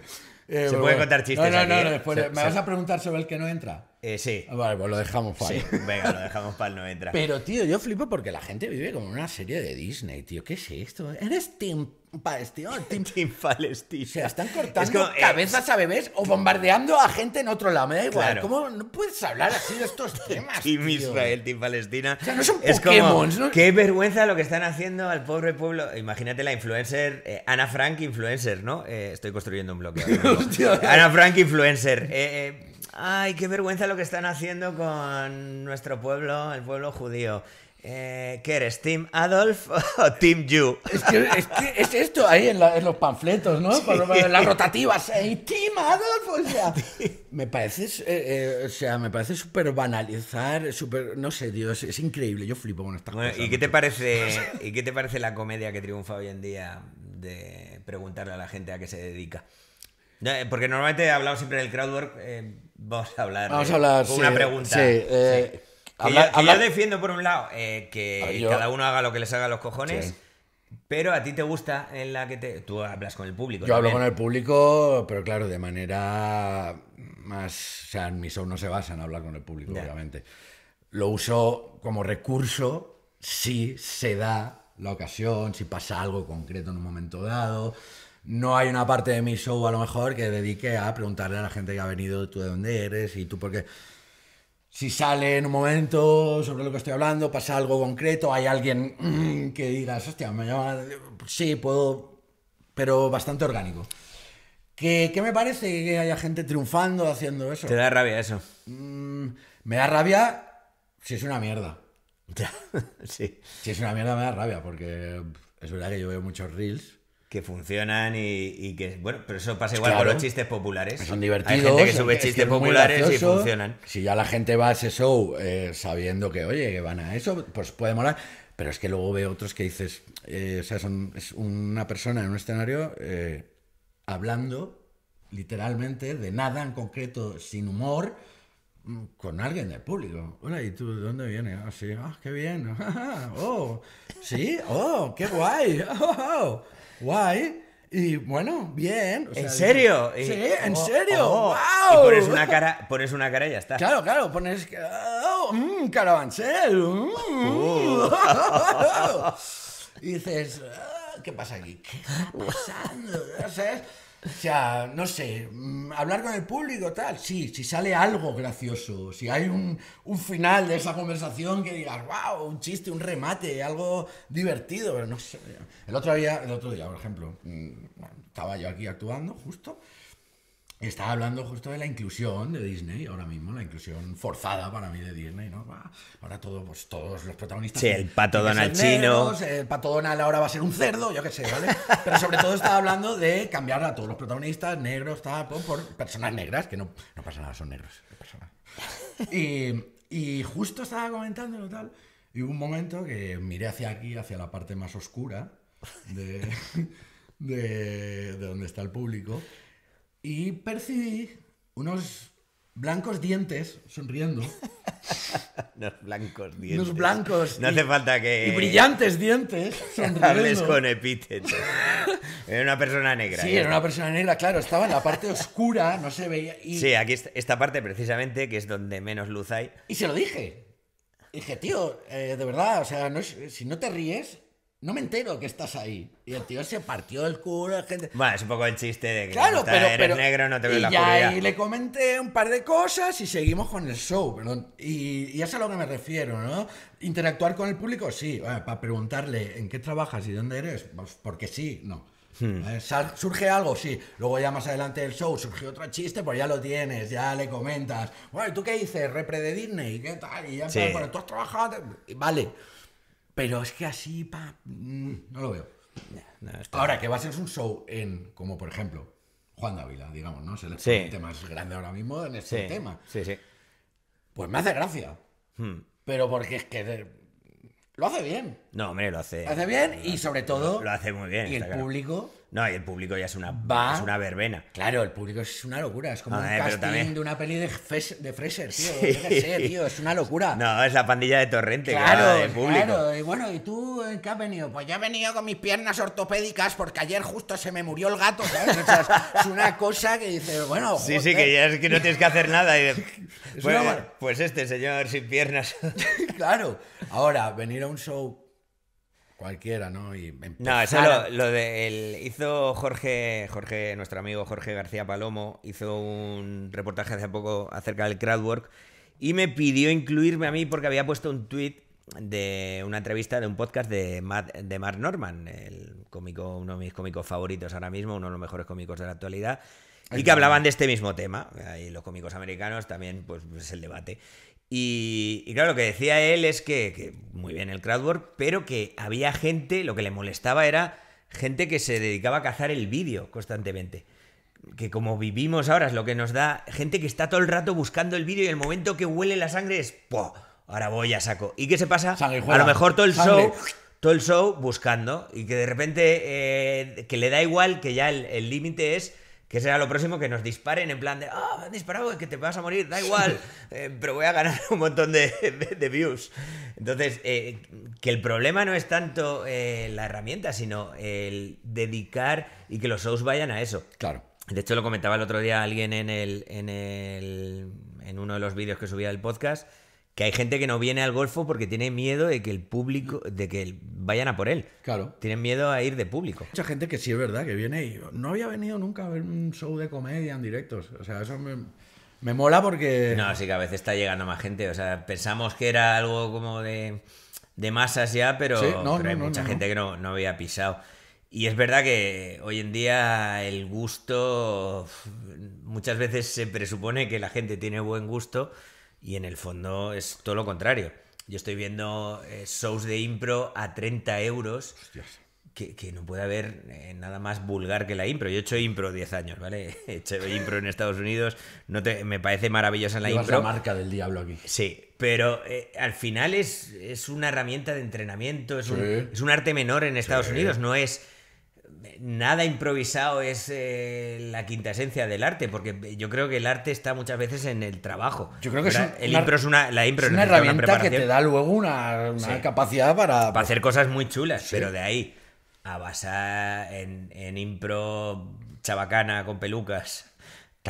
eh, puede contar chistes. No, no, no. ¿Me vas a preguntar sobre el que no entra? Eh, sí. Vale, pues lo dejamos para. Sí, venga, lo dejamos para el 90. Pero, tío, yo flipo porque la gente vive como una serie de Disney, tío. ¿Qué es esto? Eres Team Palestina Team, team Palestino. O sea, están cortando eh, cabezas a bebés o bombardeando a gente en otro lado. Me da igual. ¿Cómo no puedes hablar así de estos temas? Team Israel, Team Palestina. O sea, no son es Como, Qué vergüenza lo que están haciendo al pobre pueblo. Imagínate la influencer, eh, Ana Frank, influencer, ¿no? Eh, estoy construyendo un bloque. Ana Frank, influencer. eh Ay, qué vergüenza lo que están haciendo con nuestro pueblo, el pueblo judío. Eh, ¿Qué eres, Team Adolf o Team You? Es esto ahí en, los panfletos, ¿no? las rotativas. Eh, Adolf, o sea. Me parece, eh, eh, o sea, me parece súper banalizar, súper. No sé, Dios, es increíble. Yo flipo con esta cosa. ¿y qué, te parece, ¿Y qué te parece la comedia que triunfa hoy en día de preguntarle a la gente a qué se dedica? Eh, porque normalmente he hablado siempre del crowdwork. Eh, vamos a hablar. Vamos a hablar. una pregunta. Sí, eh, yo, defiendo, por un lado, eh, que ah, cada uno haga lo que les haga los cojones. Pero a ti te gusta en la que te. Tú hablas con el público. Yo hablo con el público, pero claro, de manera más. O sea, en mi no se basan en hablar con el público, obviamente. Lo uso como recurso si se da la ocasión, si pasa algo concreto en un momento dado no hay una parte de mi show a lo mejor que dedique a preguntarle a la gente que ha venido tú de dónde eres y tú porque Si sale en un momento sobre lo que estoy hablando, pasa algo concreto, hay alguien que digas, hostia, me llama, pues sí, puedo, pero bastante orgánico. ¿Qué, me parece que haya gente triunfando haciendo eso? Te da rabia eso. Mm, me da rabia si es una mierda. sí. Si es una mierda me da rabia, porque es verdad que yo veo muchos reels que funcionan y, que bueno pero eso pasa igual con los chistes populares son divertidos hay gente que sube chistes populares y funcionan si ya la gente va a ese show eh, sabiendo que oye que van a eso pues puede molar pero es que luego veo otros que dices eh, o sea son, es una persona en un escenario eh, hablando literalmente de nada en concreto sin humor mm, con alguien del público. Hola, ¿y tú de dónde vienes? Así, ah, ah, qué bien. oh, sí, oh, qué guay. oh. oh guay. Y bueno, bien. ¿En serio? sí, en oh, serio. wow. Oh, oh". Y pones una cara, pones una cara y ya está. Claro, claro, pones oh, mm, mm". Uh. y dices, ah, ¿qué pasa aquí? ¿Qué está pasando? sabes? O sea, no sé, mm, hablar con el público, tal, sí, si sale algo gracioso, si hay un, un final de esa conversación que digas, wow, un chiste, un remate, algo divertido, pero no sé. El otro día, el otro día por ejemplo, mm, estaba yo aquí actuando justo estaba hablando justo de la inclusión de Disney, ahora mismo, la inclusión forzada para mí de Disney, ¿no? Ah, ahora pues, todos los protagonistas. Sí, el pato Donald chino. el pato Donald ahora va a ser un cerdo, yo qué sé, ¿vale? Pero sobre todo estaba hablando de cambiar a todos los protagonistas, negros, por, personas negras, que no, no pasa nada, son negros, Y, justo estaba comentándolo tal, y hubo un momento que miré hacia aquí, hacia la parte más oscura de, de donde está el público y percibí unos blancos dientes sonriendo. Unos blancos dientes. Unos blancos. No hace falta que. Y brillantes dientes. Sonriendo. Hables con epíteto. Era una persona negra. Sí, era una persona negra, claro. Estaba en la parte oscura, no se veía. Y... Sí, aquí está, esta parte precisamente, que es donde menos luz hay. Y se lo dije. Dije, tío, eh, de verdad, o sea, si no te ríes, no me entero que estás ahí. Y el tío se partió el culo. Gente... Bueno, es un poco el chiste de que claro, pero, eres negro, no te veo y ya, Y le comenté un par de cosas y seguimos con el show. Y, y es a lo que me refiero, ¿no? Interactuar con el público, sí. para preguntarle en qué trabajas y dónde eres, pues, porque sí, no. Hmm. Surge algo, sí. Luego ya más adelante del show surge otro chiste, pues ya lo tienes, ya le comentas. Bueno, ¿y tú qué dices? Repre de Disney, ¿qué tal? Y ya, bueno, tú has trabajado. Vale. Pero es que así, pa, mm, no lo veo. Ahora, que va a ser un show en, como por ejemplo, Juan Dávila, digamos, ¿no? Es el más grande ahora mismo en este tema. Sí, sí. Pues me hace gracia. Hmm. Pero porque es que lo hace bien. No, hombre, lo hace. Lo hace bien y sobre todo. Lo hace muy bien. Y el público no, y el público ya es una, una verbena. Claro, el público es una locura. Es como un casting de una peli de, Fraser, tío. Yo sé, tío. Es una locura. No, es la pandilla de Torrente, Claro, público. claro. Y bueno, ¿y tú eh, qué has venido? Pues ya he venido con mis piernas ortopédicas porque ayer justo se me murió el gato, es- una cosa que dices, bueno, Sí, sí, que ya es que no tienes que hacer nada. y pues este señor sin piernas. Claro. Ahora, venir a un show Cualquiera, ¿no? Y empezar... No, eso lo, lo de el hizo Jorge, Jorge, nuestro amigo Jorge García Palomo, hizo un reportaje hace poco acerca del crowdwork y me pidió incluirme a mí porque había puesto un tweet de una entrevista de un podcast de Matt, de Mark Norman, el cómico, uno de mis cómicos favoritos ahora mismo, uno de los mejores cómicos de la actualidad. Y que hablaban de este mismo tema, y los cómicos americanos también, pues, es el debate. Y y claro, lo que decía él es que, muy bien el crowdwork, pero que había gente, lo que le molestaba era gente que se dedicaba a cazar el vídeo constantemente. Que como vivimos ahora es lo que nos da gente que está todo el rato buscando el vídeo y el momento que huele la sangre es, ¡po! Ahora voy a saco. ¿Y qué se pasa? A lo mejor todo el show todo el show buscando y que de repente eh, que le da igual que ya el límite es que será lo próximo que nos disparen en plan de, ah, han disparado, que te vas a morir, da igual, eh, pero voy a ganar un montón de, views. Entonces, eh, que el problema no es tanto eh, la herramienta, sino el dedicar y que los shows vayan a eso. Claro. De hecho, lo comentaba el otro día alguien en, el, en, el, en uno de los vídeos que subía del podcast que hay gente que no viene al golfo porque tiene miedo de que el público, de que vayan a por él. Claro. Tienen miedo a ir de público. Mucha gente que sí es verdad, que viene y no había venido nunca a ver un show de comedia en directos. O sea, eso me, me mola porque... No, sí que a veces está llegando más gente. O sea, pensamos que era algo como de, de masas ya, pero, no, hay mucha gente que no, no había pisado. Y es verdad que hoy en día el gusto muchas veces se presupone que la gente tiene buen gusto y en el fondo es todo lo contrario. Yo estoy viendo eh, shows de impro a 30 euros. Hostias. Que, no puede haber eh, nada más vulgar que la impro. Yo he hecho impro 10 años, ¿vale? He hecho impro en Estados Unidos. No me parece maravillosa la impro. la marca del diablo aquí. Sí, pero eh, al final es, es, una herramienta de entrenamiento, es, un, arte menor en Estados Unidos, no es nada improvisado es eh, la quinta esencia del arte, porque yo creo que el arte está muchas veces en el trabajo. Yo creo que es una, la impro es una herramienta que te da luego una, capacidad para... Para hacer cosas muy chulas, pero de ahí a basar en, en impro chabacana con pelucas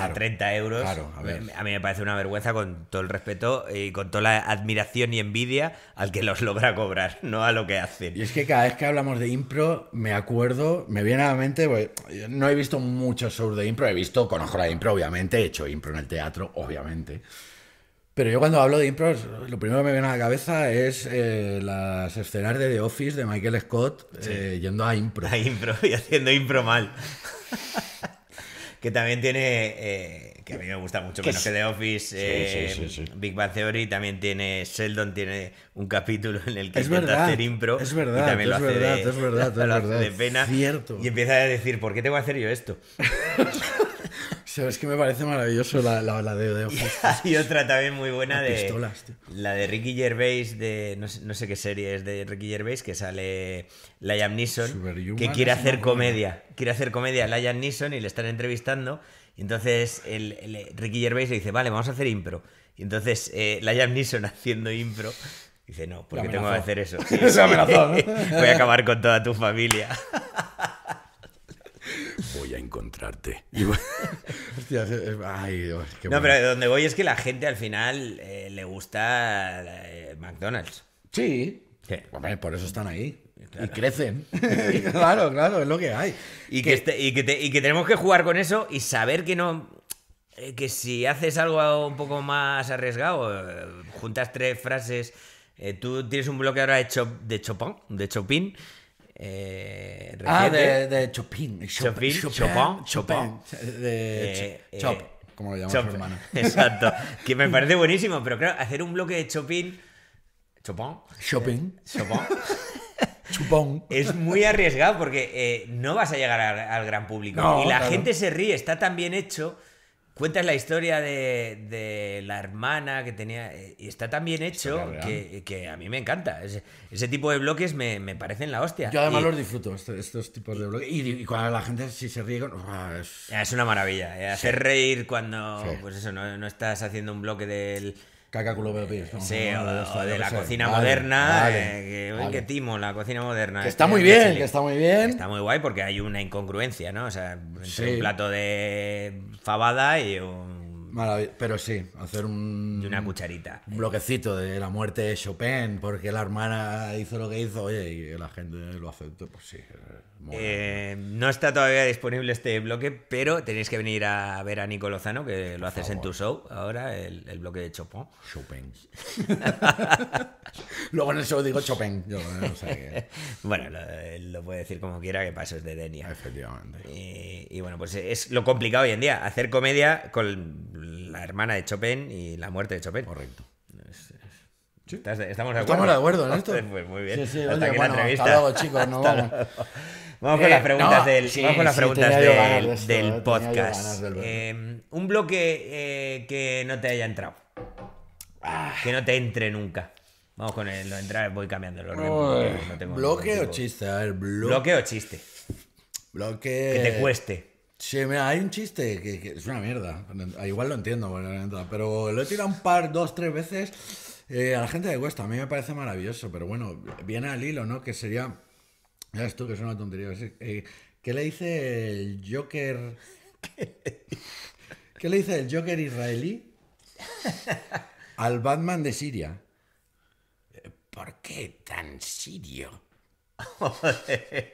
a 30 euros. Claro, a, ver. a, mí me parece una vergüenza con todo el respeto y con toda la admiración y envidia al que los logra cobrar, no a lo que hacen. Y es que cada vez que hablamos de impro, me acuerdo, me viene a la mente, pues, no he visto muchos shows de impro, he visto, conozco la impro, obviamente, he hecho impro en el teatro, obviamente. Pero yo cuando hablo de impro, lo primero que me viene a la cabeza es eh, las escenas de The Office de Michael Scott eh, yendo a impro. A impro y haciendo impro mal. que también tiene, eh, que a mí me gusta mucho menos que The Office, eh, Big Bang Theory, también tiene, Sheldon tiene un capítulo en el que es intenta verdad, hacer impro. Es verdad, y también es lo hace verdad, de, es verdad, es verdad. de pena. Cierto. Y empieza a decir, ¿por qué tengo que hacer yo esto? Sabes que me parece maravilloso la, la, de, de y, otra también muy buena de. Pistolas, La de Ricky Gervais, de. No sé, qué serie es de Ricky Gervais, que sale Liam Neeson, que quiere hacer comedia. Quiere hacer comedia a Liam Neeson y le están entrevistando. Y entonces el, Ricky Gervais le dice: Vale, vamos a hacer impro. Y entonces eh, Liam Neeson haciendo impro. Dice, no, porque tengo que hacer eso. Sí, ha amenazado Voy a acabar con toda tu familia voy a encontrarte. ay, Dios, no, pero donde voy es que la gente al final eh, le gusta eh, McDonald's. Sí. por eso están ahí. Y crecen. claro, claro, es lo que hay. Este, y que, tenemos que jugar con eso y saber que no, eh, que si haces algo un poco más arriesgado, juntas tres frases, tú tienes un bloque ahora de, Chop, de Chopin, de Chopin eh, ah, de, Chopin. Chopin. Chopin. Chopin. Eh, eh, Chop. como lo llamamos hermano. Exacto. que me parece buenísimo, pero claro, hacer un bloque de Chopin. Chopin. Chopin. Eh, Chopin. Es muy arriesgado porque no vas a llegar al, gran público. y la gente se ríe, está tan bien hecho cuentas la historia de, la hermana que tenía. Eh, y está tan bien hecho que, a mí me encanta. Ese, tipo de bloques me, parecen la hostia. Yo además los disfruto, este, estos, tipos de bloques. Y, cuando la gente se ríe. Ah, es... una maravilla. Eh, hacer reír cuando. Pues eso, no estás haciendo un bloque del sí, o, de la cocina moderna. que, timo, la cocina moderna. Que este, está muy bien, que está muy bien. Está muy guay porque hay una incongruencia, ¿no? O sea, entre un plato de fabada y un pero sí, hacer un. una cucharita. Un bloquecito de la muerte de Chopin, porque la hermana hizo lo que hizo, oye, y la gente lo aceptó, pues sí. Eh, eh, no está todavía disponible este bloque, pero tenéis que venir a ver a Nico Lozano, que lo haces en tu show ahora, el, bloque de Chopin. Chopin. Luego en el show digo Chopin. Eh, bueno, lo, puede decir como quiera, que pasa, es de Denia. Efectivamente. Y, y bueno, pues es lo complicado hoy en día, hacer comedia con la hermana de Chopin y la muerte de Chopin. Correcto. Estamos de acuerdo. Estamos de acuerdo en esto. Pues, pues, muy bien. hasta la entrevista. chicos. vamos. con las eh, preguntas del, podcast. Eh, un bloque eh, que no te haya entrado. Ah. Que no te entre nunca. Vamos con el lo entrar, voy cambiando el orden. ¿Bloque o chiste? A ver, bloque o chiste. Bloque. Que te cueste. Sí, hay un chiste que, es una mierda. Ah, igual lo entiendo, pero lo he tirado un par, dos, tres veces. Eh, a la gente de cuesta, a mí me parece maravilloso, pero bueno, viene al hilo, ¿no? Que sería. Ya tú que es una tontería. Eh, ¿Qué le dice el Joker. ¿Qué le dice el Joker israelí al Batman de Siria? Eh, ¿Por qué tan sirio?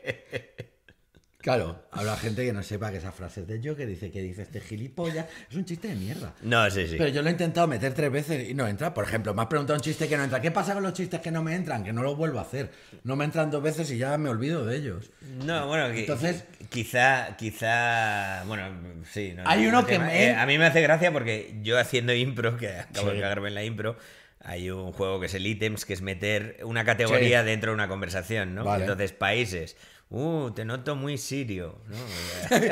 Claro, habrá gente que no sepa que esa frase es de yo que dice que dice este gilipollas es un chiste de mierda. No, sí, sí. Pero yo lo he intentado meter tres veces y no entra. Por ejemplo, me has preguntado un chiste que no entra. ¿Qué pasa con los chistes que no me entran? Que no lo vuelvo a hacer. No me entran dos veces y ya me olvido de ellos. No, bueno, entonces quizá, quizá, bueno, sí. hay uno que eh, a mí me hace gracia porque yo haciendo impro, que acabo de cagarme en la impro. Hay un juego que es el ítems, que es meter una categoría dentro de una conversación, ¿no? Entonces, países, Uh, te noto muy sirio. ¿no?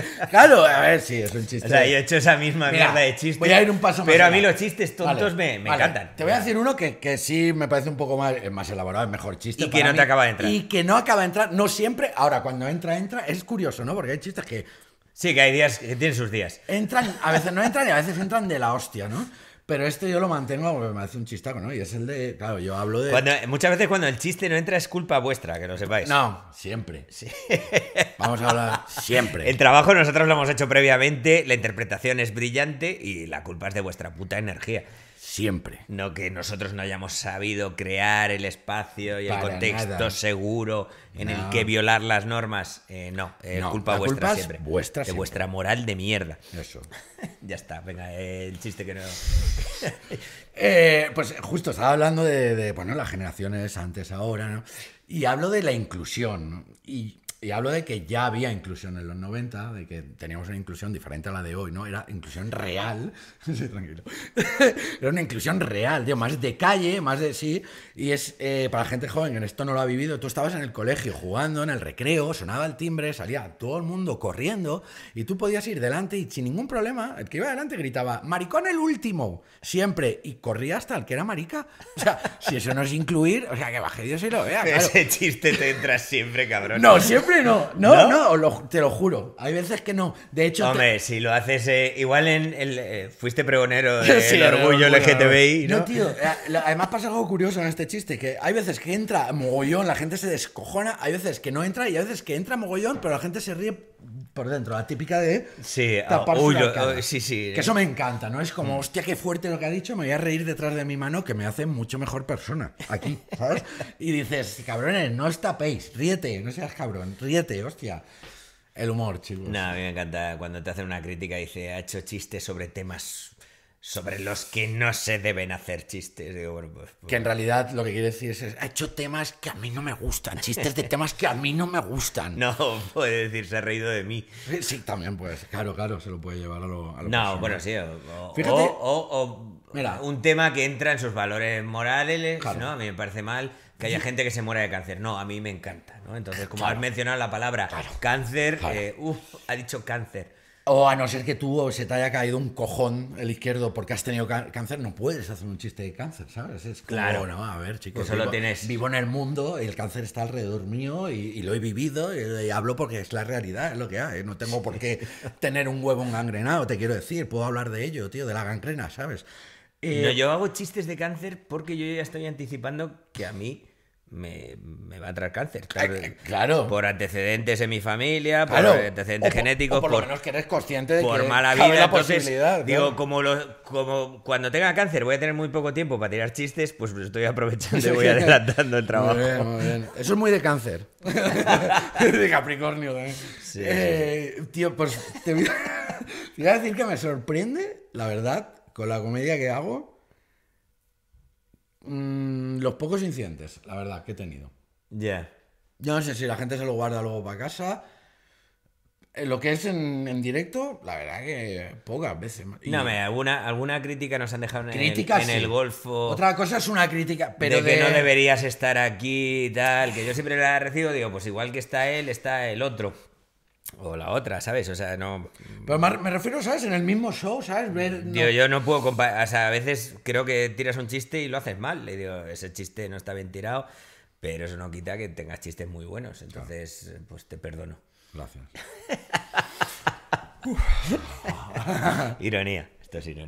claro, a ver, si es un chiste. O sea, yo he hecho esa misma mierda de chiste. Voy a ir un paso más. Pero a mí los chistes tontos me, encantan. Te voy a decir uno que, sí me parece un poco más, eh, más elaborado, el mejor chiste. Y que no te acaba de entrar. Y que no acaba de entrar, no siempre. Ahora, cuando entra, entra. Es curioso, ¿no? Porque hay chistes que. Sí, que hay días que tienen sus días. Entran, a veces no entran y a veces entran de la hostia, ¿no? Pero esto yo lo mantengo porque me hace un chistaco, ¿no? Y es el de. Claro, yo hablo de. muchas veces cuando el chiste no entra es culpa vuestra, que lo sepáis. No, siempre. Sí. Vamos a hablar siempre. El trabajo nosotros lo hemos hecho previamente, la interpretación es brillante y la culpa es de vuestra puta energía siempre. No que nosotros no hayamos sabido crear el espacio y el contexto seguro en el que violar las normas. Eh, no, eh, culpa vuestra siempre. de vuestra moral de mierda. Eso. ya está, venga, eh, el chiste que no. Eh, pues justo estaba hablando de, bueno, las generaciones antes, ahora, ¿no? Y hablo de la inclusión. Y y hablo de que ya había inclusión en los 90, de que teníamos una inclusión diferente a la de hoy, ¿no? Era inclusión real. sí, tranquilo. Era una inclusión real, tío, más de calle, más de sí. Y es para eh, para gente joven que esto no lo ha vivido. Tú estabas en el colegio jugando, en el recreo, sonaba el timbre, salía todo el mundo corriendo y tú podías ir delante y sin ningún problema, el que iba delante gritaba, maricón el último, siempre. Y corría hasta el que era marica. O sea, si eso no es incluir, o sea, que baje Dios y lo vea. Ese chiste te entra siempre, cabrón. No, siempre no. No, no, te lo juro. Hay veces que no. De hecho. Hombre, si lo haces. Eh, igual en el, eh, fuiste pregonero del orgullo LGTBI. no, tío. Eh, además pasa algo curioso en este chiste: que hay veces que entra mogollón, la gente se descojona. Hay veces que no entra y hay veces que entra mogollón, pero la gente se ríe por dentro, la típica de sí, ah, taparse sí, sí. Que eso me encanta, ¿no? Es como, mm. hostia, qué fuerte lo que ha dicho, me voy a reír detrás de mi mano que me hace mucho mejor persona aquí, ¿sabes? y dices, cabrones, no os tapéis, ríete, no seas cabrón, ríete, hostia. El humor, chicos. No, a mí me encanta cuando te hacen una crítica y dice, ha hecho chistes sobre temas sobre los que no se deben hacer chistes. Pues, pues que en realidad lo que quiere decir es, ha hecho temas que a mí no me gustan, chistes de temas que a mí no me gustan. No, puede decir, se ha reído de mí. Sí, también pues, claro, claro, se lo puede llevar a lo... A no, bueno, sí, o, un tema que entra en sus valores morales, ¿no? A mí me parece mal que haya gente que se muera de cáncer. No, a mí me encanta, ¿no? Entonces, como has mencionado la palabra cáncer, eh, ha dicho cáncer. O a no ser que tú se te haya caído un cojón el izquierdo porque has tenido cáncer, no puedes hacer un chiste de cáncer, ¿sabes? Es claro. No, a ver, chicos. Pues vivo, lo tienes. Vivo en el mundo, el cáncer está alrededor mío y, lo he vivido y, hablo porque es la realidad, es lo que hay. No tengo por qué tener un huevo engangrenado, te quiero decir. Puedo hablar de ello, tío, de la gangrena, ¿sabes? Eh, yo hago chistes de cáncer porque yo ya estoy anticipando que a mí me, va a traer cáncer. Ah, claro. Por antecedentes en mi familia, por antecedentes genéticos. por, lo menos que eres consciente de por que mala vida. La posibilidad, digo, como, como cuando tenga cáncer voy a tener muy poco tiempo para tirar chistes, pues estoy aprovechando y voy adelantando el trabajo. Eso es muy de cáncer. de Capricornio también. Sí, eh, Tío, pues te voy a decir que me sorprende, la verdad, con la comedia que hago Mm, los pocos incidentes, la verdad, que he tenido. Ya. Yo no sé si la gente se lo guarda luego para casa. En eh, lo que es en, directo, la verdad que pocas veces. no, me, alguna, alguna crítica nos han dejado en, el, en el, Golfo. Otra cosa es una crítica, pero. De, que no deberías estar aquí y tal, que yo siempre la recibo, digo, pues igual que está él, está el otro. O la otra, ¿sabes? O sea, no. Pero me refiero, ¿sabes? En el mismo show, ¿sabes? Ver, yo no puedo comparar. O sea, a veces creo que tiras un chiste y lo haces mal. Le digo, ese chiste no está bien tirado, pero eso no quita que tengas chistes muy buenos. Entonces, pues te perdono. Gracias. Ironía. Esto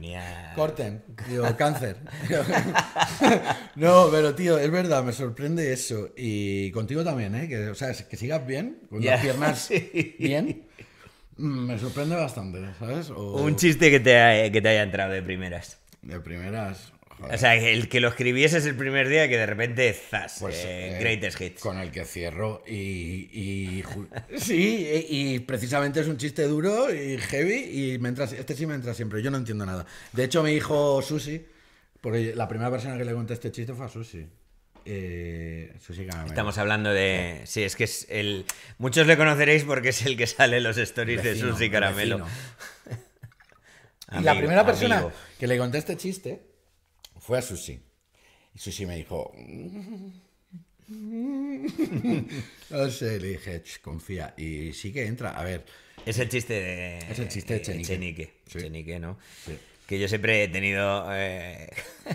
Corten, tío, cáncer. no, pero tío, es verdad, me sorprende eso. Y contigo también, ¿eh? Que, o sea, que sigas bien, con las piernas bien. Mm, me sorprende bastante, ¿sabes? Un chiste que te, que te haya entrado de primeras. De primeras. O sea, el que lo escribiese es el primer día que de repente, zas, pues, eh, eh, greatest hits. Con el que cierro y... sí, e, y, precisamente es un chiste duro y heavy y este sí me entra siempre, yo no entiendo nada. De hecho, mi hijo Susi, porque la primera persona que le conté este chiste fue a Susi. Caramelo. Eh, Estamos hablando de. Sí, es que es el. Muchos le conoceréis porque es el que sale en los stories de Susi Caramelo. y la primera persona que le conté este chiste fue a Susi. Y Susi me dijo... no mm". sé, le dije, confía. Y sí que entra. A ver. Es el chiste de. Es el chiste de eh, Chenique. Chenique, ¿no? Que yo siempre he tenido. Eh,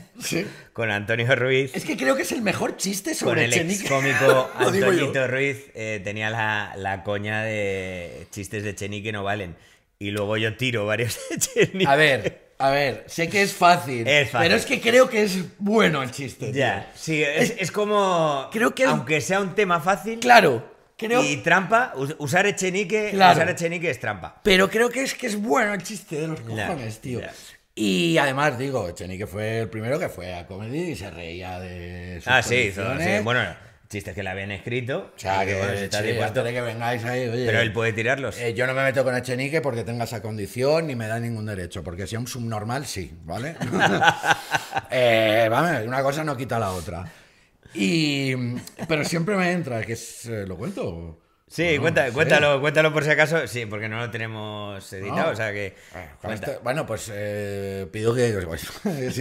con Antonio Ruiz. Es que creo que es el mejor chiste sobre con el Ex cómico Antonio Ruiz eh, tenía la, la coña de chistes de Chenique no valen. Y luego yo tiro varios de Chenique. A ver, a ver, sé que es fácil, Pero es que creo que es bueno el chiste. Ya, sí, es, como. Creo que. Aunque sea un tema fácil. Claro. Y trampa, usar echenique, usar echenique es trampa. Pero creo que es que es bueno el chiste de los cojones, tío. Y además, digo, Echenique fue el primero que fue a Comedy y se reía de Ah, sí, sí, bueno, chistes que la habían escrito. O que, que vengáis ahí, Pero él puede tirarlos. Eh, yo no me meto con Echenique porque tenga esa condición ni me da ningún derecho, porque si es un subnormal, sí, ¿vale? Eh, vale, una cosa no quita la otra. Y, pero siempre me entra, que es, eh, lo cuento. Sí, cuéntalo, cuéntalo, por si acaso, sí, porque no lo tenemos editado, o sea que... Ah, este, bueno, pues eh, pido que...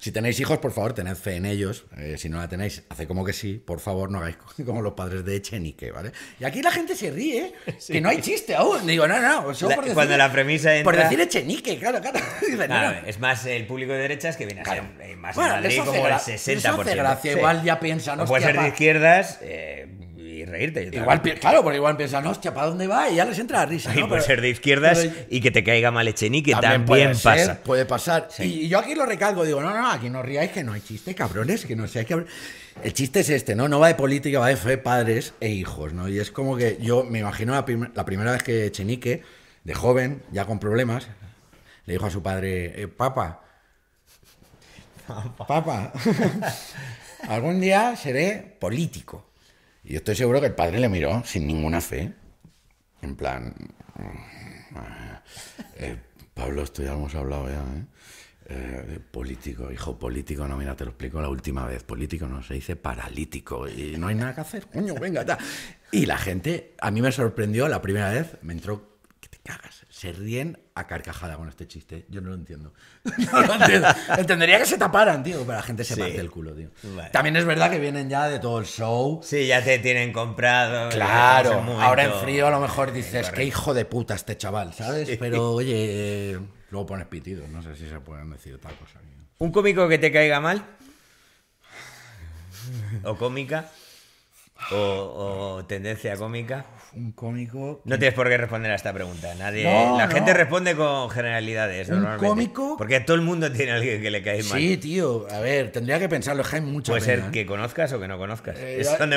si, tenéis hijos, por favor, tened fe en ellos. Eh, si no la tenéis, hace como que sí, por favor, no hagáis como los padres de Echenique, ¿vale? Y aquí la gente se ríe, ¿eh? que no hay chiste aún. Digo, no, no, cuando la premisa Por decir Echenique, claro, claro. es más el público de derechas que viene a ser más bueno, como el 60%. Eso hace gracia, igual ya piensan... No puede ser de izquierdas... Eh, y reírte. igual, claro, porque igual piensan, hostia, ¿para dónde va? Y ya les entra la risa. Y puede ser de izquierdas y que te caiga mal Echenique, este también, también puede pasa. puede pasar. Y, yo aquí lo recalco, digo, no, no, aquí no ríais, que no hay chiste, cabrones, que no sé, que... El chiste es este, ¿no? No va de política, va de padres e hijos, ¿no? Y es como que yo me imagino la, primera vez que Echenique, de joven, ya con problemas, le dijo a su padre, papá, eh, papá, algún día seré político. Y estoy seguro que el padre le miró sin ninguna fe. En plan. Mm, eh, Pablo, esto ya lo hemos hablado ya, ¿eh? ¿eh? político, hijo político, no, mira, te lo explico la última vez, político no, se dice paralítico y no hay nada que hacer, coño, venga, ya. Y la gente, a mí me sorprendió la primera vez, me entró se ríen a carcajada con este chiste. Yo no lo entiendo. Entendería que se taparan, tío, pero la gente se parte el culo, tío. También es verdad que vienen ya de todo el show. Sí, ya te tienen comprado. Claro. Ahora en frío a lo mejor dices, qué hijo de puta este chaval, ¿sabes? Pero oye, eh, luego pones pitido No sé si se pueden decir tal cosa. ¿Un cómico que te caiga mal? ¿O cómica? o tendencia cómica? un cómico. No tienes por qué responder a esta pregunta. Nadie, la gente responde con generalidades. Un cómico. Porque todo el mundo tiene alguien que le cae mal. Sí, tío. A ver, tendría que pensarlo. Es hay mucho. Puede ser ¿eh? que conozcas o que no conozcas. Eh, son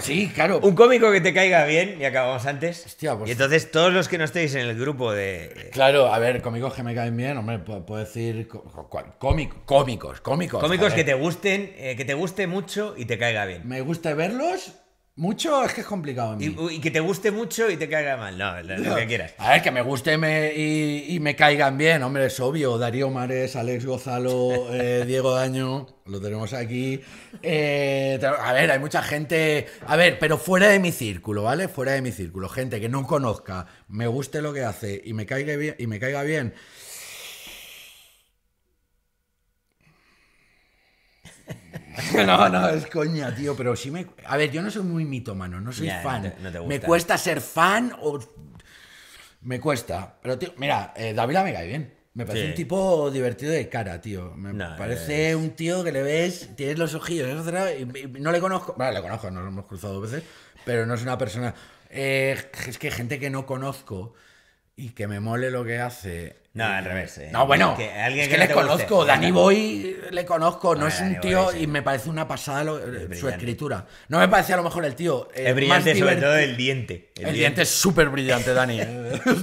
Sí, claro. Un cómico que te caiga bien, y acabamos antes. Pues y entonces todos los que no estéis en el grupo de. Claro, a ver, cómicos que me caen bien, hombre, puedo, decir. Cómico, cómicos, cómicos. Cómicos que te gusten, eh, que te guste mucho y te caiga bien. Me gusta verlos mucho es que es complicado. a mí. Y, que te guste mucho y te caiga mal. No, lo, que quieras. A ver, que me guste me, y, me caigan bien. Hombre, es obvio. Darío Mares, Alex Gozalo, eh, Diego Daño. Lo tenemos aquí. Eh, a ver, hay mucha gente. A ver, pero fuera de mi círculo, ¿vale? Fuera de mi círculo. Gente que no conozca, me guste lo que hace y me caiga bien. Y me caiga bien no, no, es coña, tío, pero sí me... A ver, yo no soy muy mitómano, no soy fan. Me cuesta ser fan o... Me cuesta. Pero, tío, mira, eh, Dávila me cae bien. Me parece un tipo divertido de cara, tío. Me parece un tío que le ves, tienes los ojillos, y, no le conozco. Bueno, le conozco, nos hemos cruzado dos veces, pero no es una persona. Eh, es que gente que no conozco y que me mole lo que hace no, al revés. Eh. No, bueno, que, alguien que, le conozco. Dani Boy le conozco. No, ah, es un tío y me parece una pasada eh, su escritura. No me parece a lo mejor el tío. Eh, es brillante, sobre todo el diente. El, diente. es súper brillante, Dani.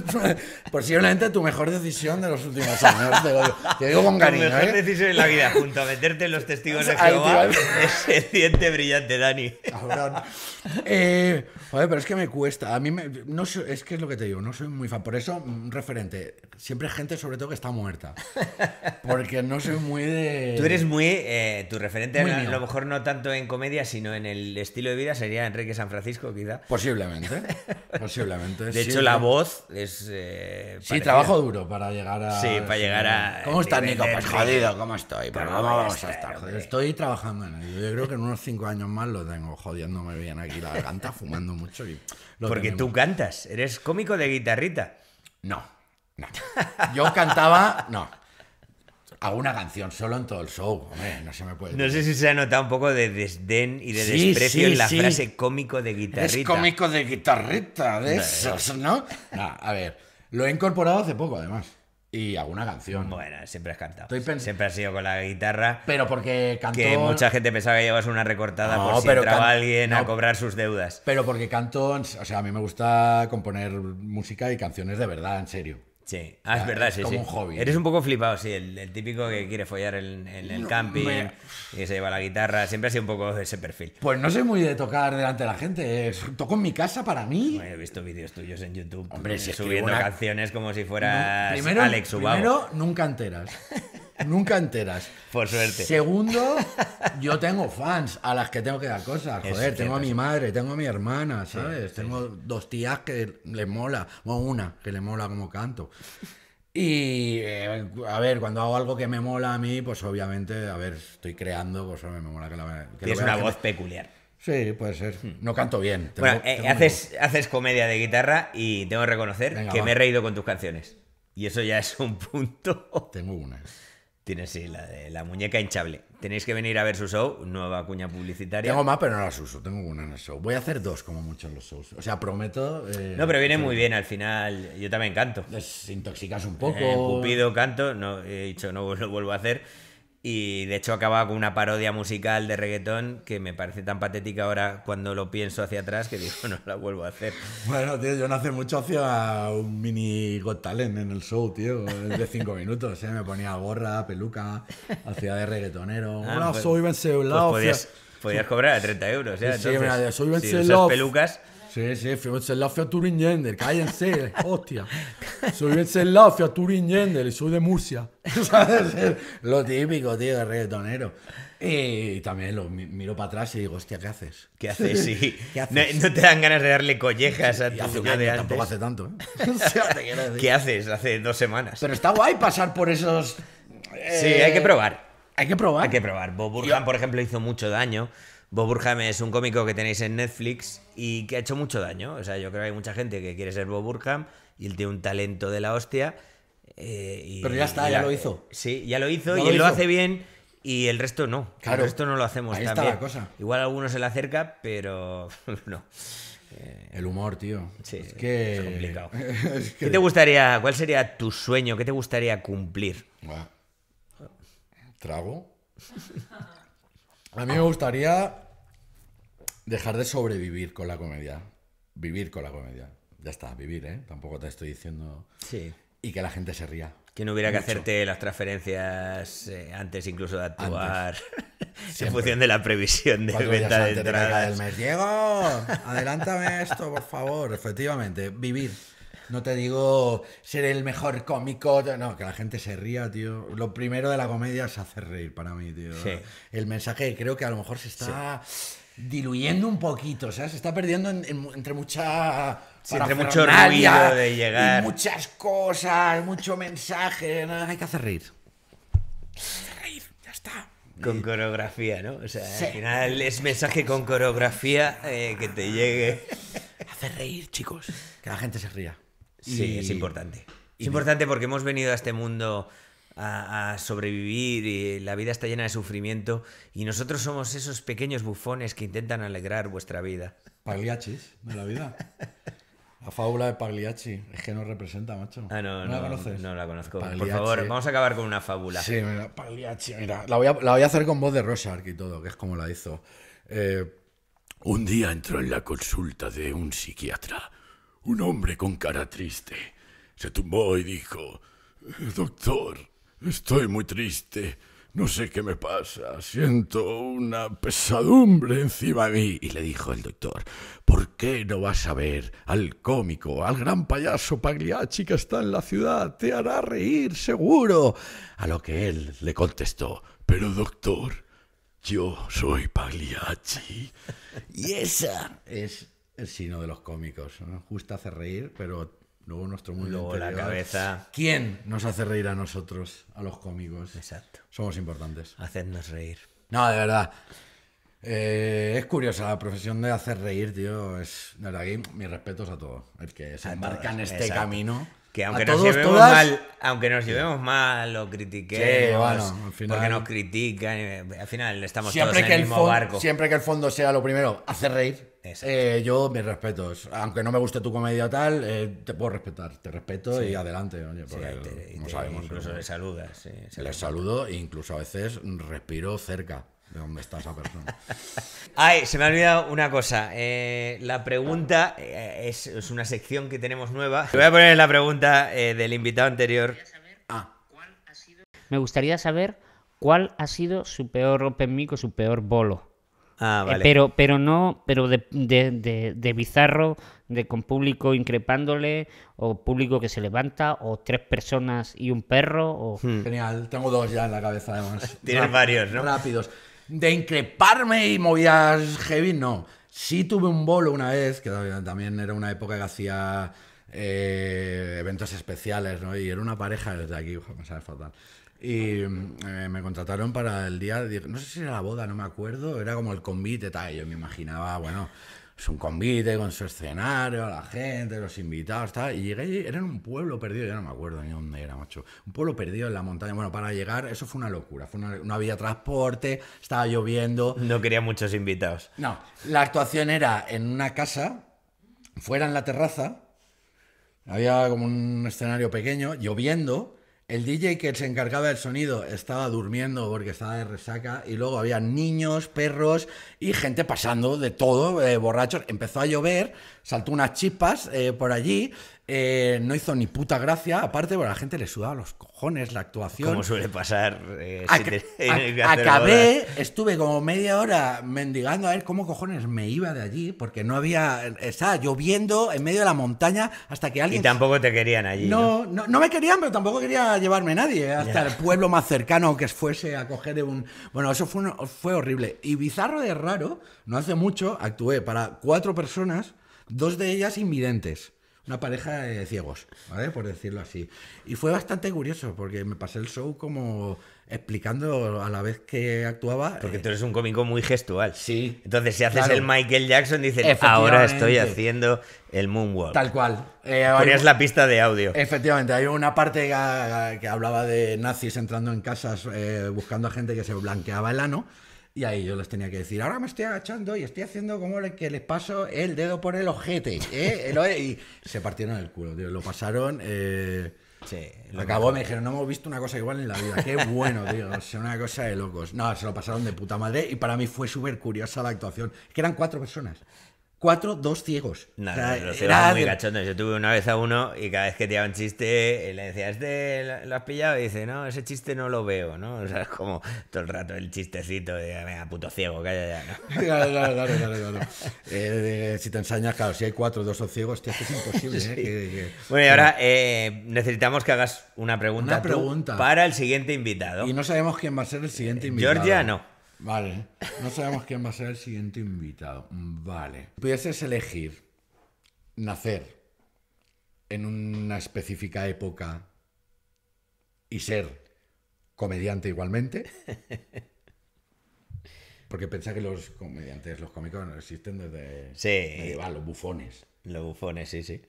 Posiblemente tu mejor decisión de los últimos años. Te, digo, con cariño. Tu mejor decisión de la vida, junto a meterte en los testigos de Jehová, el diente brillante, Dani. Cabrón. joder, pero es que me cuesta. A mí me, no es que es lo que te digo. No soy muy fan. Por eso, un mm, referente. Siempre gente sobre todo, que está muerta. Porque no soy muy de. Tú eres muy. Eh, tu referente, a lo mejor no tanto en comedia, sino en el estilo de vida, sería Enrique San Francisco, quizá. Posiblemente. Posiblemente. de hecho, la voz es. Eh, sí, trabajo duro para llegar a. Sí, para llegar a. ¿Cómo estás, Nico? Pues jodido, ¿cómo estoy? Pues vamos a este, estar? Estoy trabajando en Yo creo que en unos cinco años más lo tengo jodiéndome bien aquí la canta fumando mucho. Y Porque tú cantas, eres cómico de guitarrita. No. Yo cantaba, no. alguna una canción solo en todo el show, no sé si se ha notado un poco de desdén y de desprecio en la frase cómico de guitarrita. Es cómico de guitarrita, de esos, ¿no? A ver, lo he incorporado hace poco, además. Y alguna canción. Bueno, siempre has cantado. siempre has sido con la guitarra. Pero porque canto Que mucha gente pensaba que llevas una recortada por si entraba alguien a cobrar sus deudas. Pero porque canto. O sea, a mí me gusta componer música y canciones de verdad, en serio. Sí, ah, es verdad, sí, como un hobby. Eres un poco flipado, sí, el, típico que quiere follar en, el camping y se lleva la guitarra, siempre ha sido un poco de ese perfil. Pues no soy muy de tocar delante de la gente, toco en mi casa para mí. he visto vídeos tuyos en YouTube Hombre, subiendo canciones como si fueras Alex Ubago. Primero, nunca enteras nunca enteras. Por suerte. Segundo, yo tengo fans a las que tengo que dar cosas. Joder, tengo a mi madre, tengo a mi hermana, ¿sabes? tengo dos tías que les mola, o una que le mola como canto. Y eh, a ver, cuando hago algo que me mola a mí, pues obviamente, a ver, estoy creando, pues me mola que la que Tienes una voz peculiar. Sí, puede ser. Hmm. No canto bien. bueno, eh, haces, haces comedia de guitarra y tengo que reconocer que me he reído con tus canciones. Y eso ya es un punto. Tengo una. Tienes sí, la, muñeca hinchable. Tenéis que venir a ver su show, nueva cuña publicitaria. Tengo más, pero no las uso. Tengo una en el show. Voy a hacer dos, como mucho, en los shows. O sea, prometo. Eh, no, pero viene muy bien al final. Yo también canto. Desintoxicas un poco. Cupido, canto. No, he dicho, no lo vuelvo a hacer. Y de hecho acababa con una parodia musical de reggaetón que me parece tan patética ahora cuando lo pienso hacia atrás que digo, no la vuelvo a hacer. Bueno, tío, yo no hace mucho hacía un mini Got Talent en el show, tío, de cinco minutos. ¿eh? Me ponía gorra, peluca, hacía de reggaetonero. Ah, pues, soy Ben pues podías, podías, cobrar a 30 euros. ¿eh? Entonces, sí, soy pelucas... Sí, sí, a la Yender, cállense, hostia. Soy la y soy de Murcia. lo típico, tío, de reggaetonero. Y también lo miro para atrás y digo, hostia, ¿qué haces? ¿Qué haces? Sí. ¿Qué haces? No, te dan ganas de darle collejas a tu hace Tampoco hace tanto, ¿eh? ¿Qué haces? Hace dos semanas. Pero está guay pasar por esos... Sí, hay que eh, probar. Hay que probar. Hay que probar. Bob Burhan, por ejemplo, hizo mucho daño Bob Burham es un cómico que tenéis en Netflix y que ha hecho mucho daño. O sea, yo creo que hay mucha gente que quiere ser Bob Burham y él tiene un talento de la hostia. Eh, pero ya está, ya lo hizo. Sí, ya lo hizo y lo él lo hace bien. Y el resto no. Claro. El resto no lo hacemos Igual algunos se le acerca, pero no. el humor, tío. es que. complicado. ¿Qué te gustaría? ¿Cuál sería tu sueño? ¿Qué te gustaría cumplir? ¿Trago? A mí me gustaría dejar de sobrevivir con la comedia. Vivir con la comedia. Ya está, vivir, ¿eh? Tampoco te estoy diciendo. Sí. Y que la gente se ría. Que no hubiera que hacerte las transferencias eh, antes incluso de actuar. en función de la previsión de venta de entradas. Del mes. Diego, adelántame esto, por favor. Efectivamente, vivir. No te digo ser el mejor cómico. No, que la gente se ría, tío. Lo primero de la comedia es hacer reír para mí, tío. El mensaje creo que a lo mejor se está diluyendo un poquito, o sea, se está perdiendo entre mucha. entre mucho ruido de llegar. Y muchas cosas, mucho mensaje. hay que hacer reír. reír, ya está. Con coreografía, ¿no? O sea, al final es mensaje con coreografía eh, que te llegue. Hacer reír, chicos. Que la gente se ría. Sí, es importante. es importante porque hemos venido a este mundo a, sobrevivir y la vida está llena de sufrimiento y nosotros somos esos pequeños bufones que intentan alegrar vuestra vida. Pagliacci, de la vida. La fábula de Pagliacci es que no representa, macho. Ah, no, ¿No, la conoces? No la conozco. Por favor, vamos a acabar con una fábula. Sí, Pagliacci, mira. La voy, a, hacer con voz de Rosark y todo, que es como la hizo. Eh, un día entró en la consulta de un psiquiatra un hombre con cara triste se tumbó y dijo, Doctor, estoy muy triste. No sé qué me pasa, siento una pesadumbre encima de mí. Y le dijo el doctor, ¿por qué no vas a ver al cómico, al gran payaso Pagliacci que está en la ciudad? Te hará reír, seguro. A lo que él le contestó, pero doctor, yo soy Pagliacci. Y esa es el sino de los cómicos. ¿no? Nos hacer reír, pero luego nuestro mundo luego la cabeza. ¿Quién nos hace reír a nosotros, a los cómicos? Exacto. Somos importantes. Hacednos reír. No, de verdad. Eh, es curiosa la profesión de hacer reír, tío. Es, de verdad, aquí mis respetos a todos. El que se embarca en este camino aunque nos todos, llevemos mal, aunque nos llevemos mal o critiquemos, porque nos critican, eh, al final estamos todos en el, mismo barco. Siempre que el fondo sea lo primero, Hace reír. Eh, yo me respeto Aunque no me guste tu comedia tal, eh, te puedo respetar. Te respeto y adelante. Incluso le saludas. Sí, le saludo e incluso a veces respiro cerca de dónde está esa persona. Ay, se me ha olvidado una cosa. Eh, la pregunta eh, es, una sección que tenemos nueva. Te voy a poner la pregunta eh, del invitado anterior. Ah. Me gustaría saber cuál ha sido su peor Open Mic o su peor bolo. Ah, vale. pero, pero no, pero de, de, de, bizarro, de con público increpándole, o público que se levanta, o tres personas y un perro. Hmm. Genial, tengo dos ya en la cabeza además. Tienes varios, ¿no? Rápidos de increparme y movías heavy, no. Sí tuve un bolo una vez, que también era una época que hacía eh, eventos especiales, ¿no? Y era una pareja desde aquí, ojo, me fatal. Y eh, me contrataron para el día, no sé si era la boda, no me acuerdo, era como el convite, tal, yo me imaginaba, bueno, es un convite con su escenario, la gente, los invitados, Y llegué allí, era en un pueblo perdido, ya no me acuerdo ni dónde era, macho. Un pueblo perdido en la montaña. Bueno, para llegar, eso fue una locura. no había transporte, estaba lloviendo. No quería muchos invitados. No, la actuación era en una casa, fuera en la terraza. Había como un escenario pequeño, lloviendo. El DJ que se encargaba del sonido estaba durmiendo porque estaba de resaca y luego había niños, perros y gente pasando de todo, eh, borrachos. Empezó a llover, saltó unas chispas eh, por allí eh, no hizo ni puta gracia, aparte, bueno, la gente le sudaba los cojones la actuación. Como suele pasar. Eh, acabé, estuve como media hora mendigando a ver cómo cojones me iba de allí, porque no había. Eh, estaba lloviendo en medio de la montaña hasta que alguien. Y tampoco te querían allí. No, no, me querían, pero tampoco quería llevarme nadie hasta el pueblo más cercano que fuese a coger un. Bueno, eso fue, fue horrible. Y bizarro de raro, no hace mucho actué para cuatro personas, dos de ellas invidentes una pareja de ciegos, ¿vale? Por decirlo así. Y fue bastante curioso porque me pasé el show como explicando a la vez que actuaba. Porque eh, tú eres un cómico muy gestual. Sí. Entonces, si haces el Michael Jackson, dices, ahora estoy haciendo el moonwalk. Tal cual. Eh, Ponías la pista de audio. Efectivamente, hay una parte que, hablaba de nazis entrando en casas eh, buscando a gente que se blanqueaba el ano. Y ahí yo les tenía que decir, ahora me estoy agachando y estoy haciendo como el que les paso el dedo por el ojete. ¿eh? y se partieron el culo, tío. Lo pasaron. Eh, sí, lo acabó, me dijeron, no hemos visto una cosa igual en la vida. Qué bueno, tío. Es una cosa de locos. No, se lo pasaron de puta madre y para mí fue súper curiosa la actuación. Que eran cuatro personas cuatro, dos ciegos. No, era muy Yo tuve una vez a uno y cada vez que te daba un chiste eh, le decía, ¿este lo has pillado? Y dice, no, ese chiste no lo veo, ¿no? O sea, es como todo el rato el chistecito de, venga, puto ciego, calla ya, ¿no? claro, claro, claro, eh, si te ensañas, claro, si hay cuatro, dos o ciegos, tío, es imposible. ¿eh? bueno, y ahora eh, necesitamos que hagas una pregunta, una pregunta. para el siguiente invitado. Y no sabemos quién va a ser el siguiente invitado. Georgia, no. Vale, no sabemos quién va a ser el siguiente invitado. Vale. Pudieses elegir nacer en una específica época y ser comediante igualmente. Porque pensá que los comediantes, los cómicos existen desde sí. medieval, los bufones. Los bufones, sí, sí.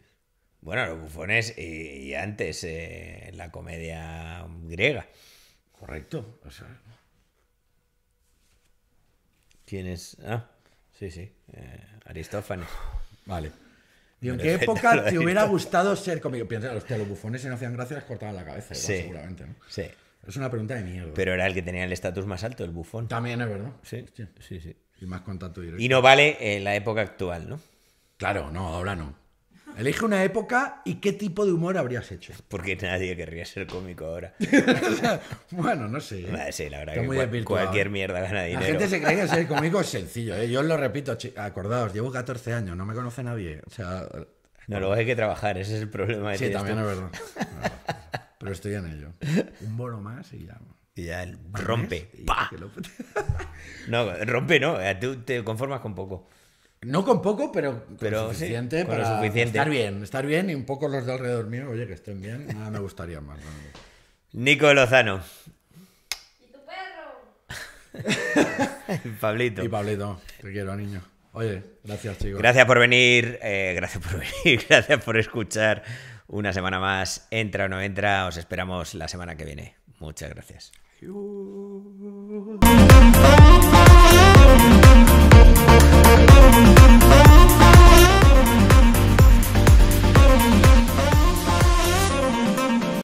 Bueno, los bufones y, antes eh, la comedia griega. Correcto. O sea, es? Ah, sí, sí. Eh, Aristófanes. Vale. ¿en qué época te hubiera gustado ser conmigo? Piensa, hostia, los bufones si no hacían gracia les cortaban la cabeza, sí, seguramente, ¿no? Sí. Es una pregunta de mierda. Pero era el que tenía el estatus más alto, el bufón. También es verdad. Sí, sí, sí. Y más contacto directo. Y no vale en eh, la época actual, ¿no? Claro, no, ahora no. Elige una época y qué tipo de humor habrías hecho. Porque nadie querría ser cómico ahora. bueno, no sé. ¿eh? Sí, la verdad que cualquier mierda gana dinero. La gente se cree que ser cómico es sencillo. ¿eh? Yo os lo repito, acordaos, llevo 14 años, no me conoce nadie. O sea, no, luego hay que trabajar, ese es el problema. De sí, también es verdad. pero estoy en ello. Un bono más y ya. Y ya el rompe. no, rompe no, eh, tú te conformas con poco. No con poco, pero, con suficiente para estar bien, estar bien y un poco los de alrededor mío, oye, que estén bien, nada me gustaría más. Nico Lozano. ¿Y tu perro? Pablito. Y Pablito, te quiero, niño. Oye, gracias, chicos. Gracias por venir, eh, gracias por venir, gracias por escuchar una semana más. Entra o no entra, os esperamos la semana que viene. Muchas gracias. Boom, boom, boom.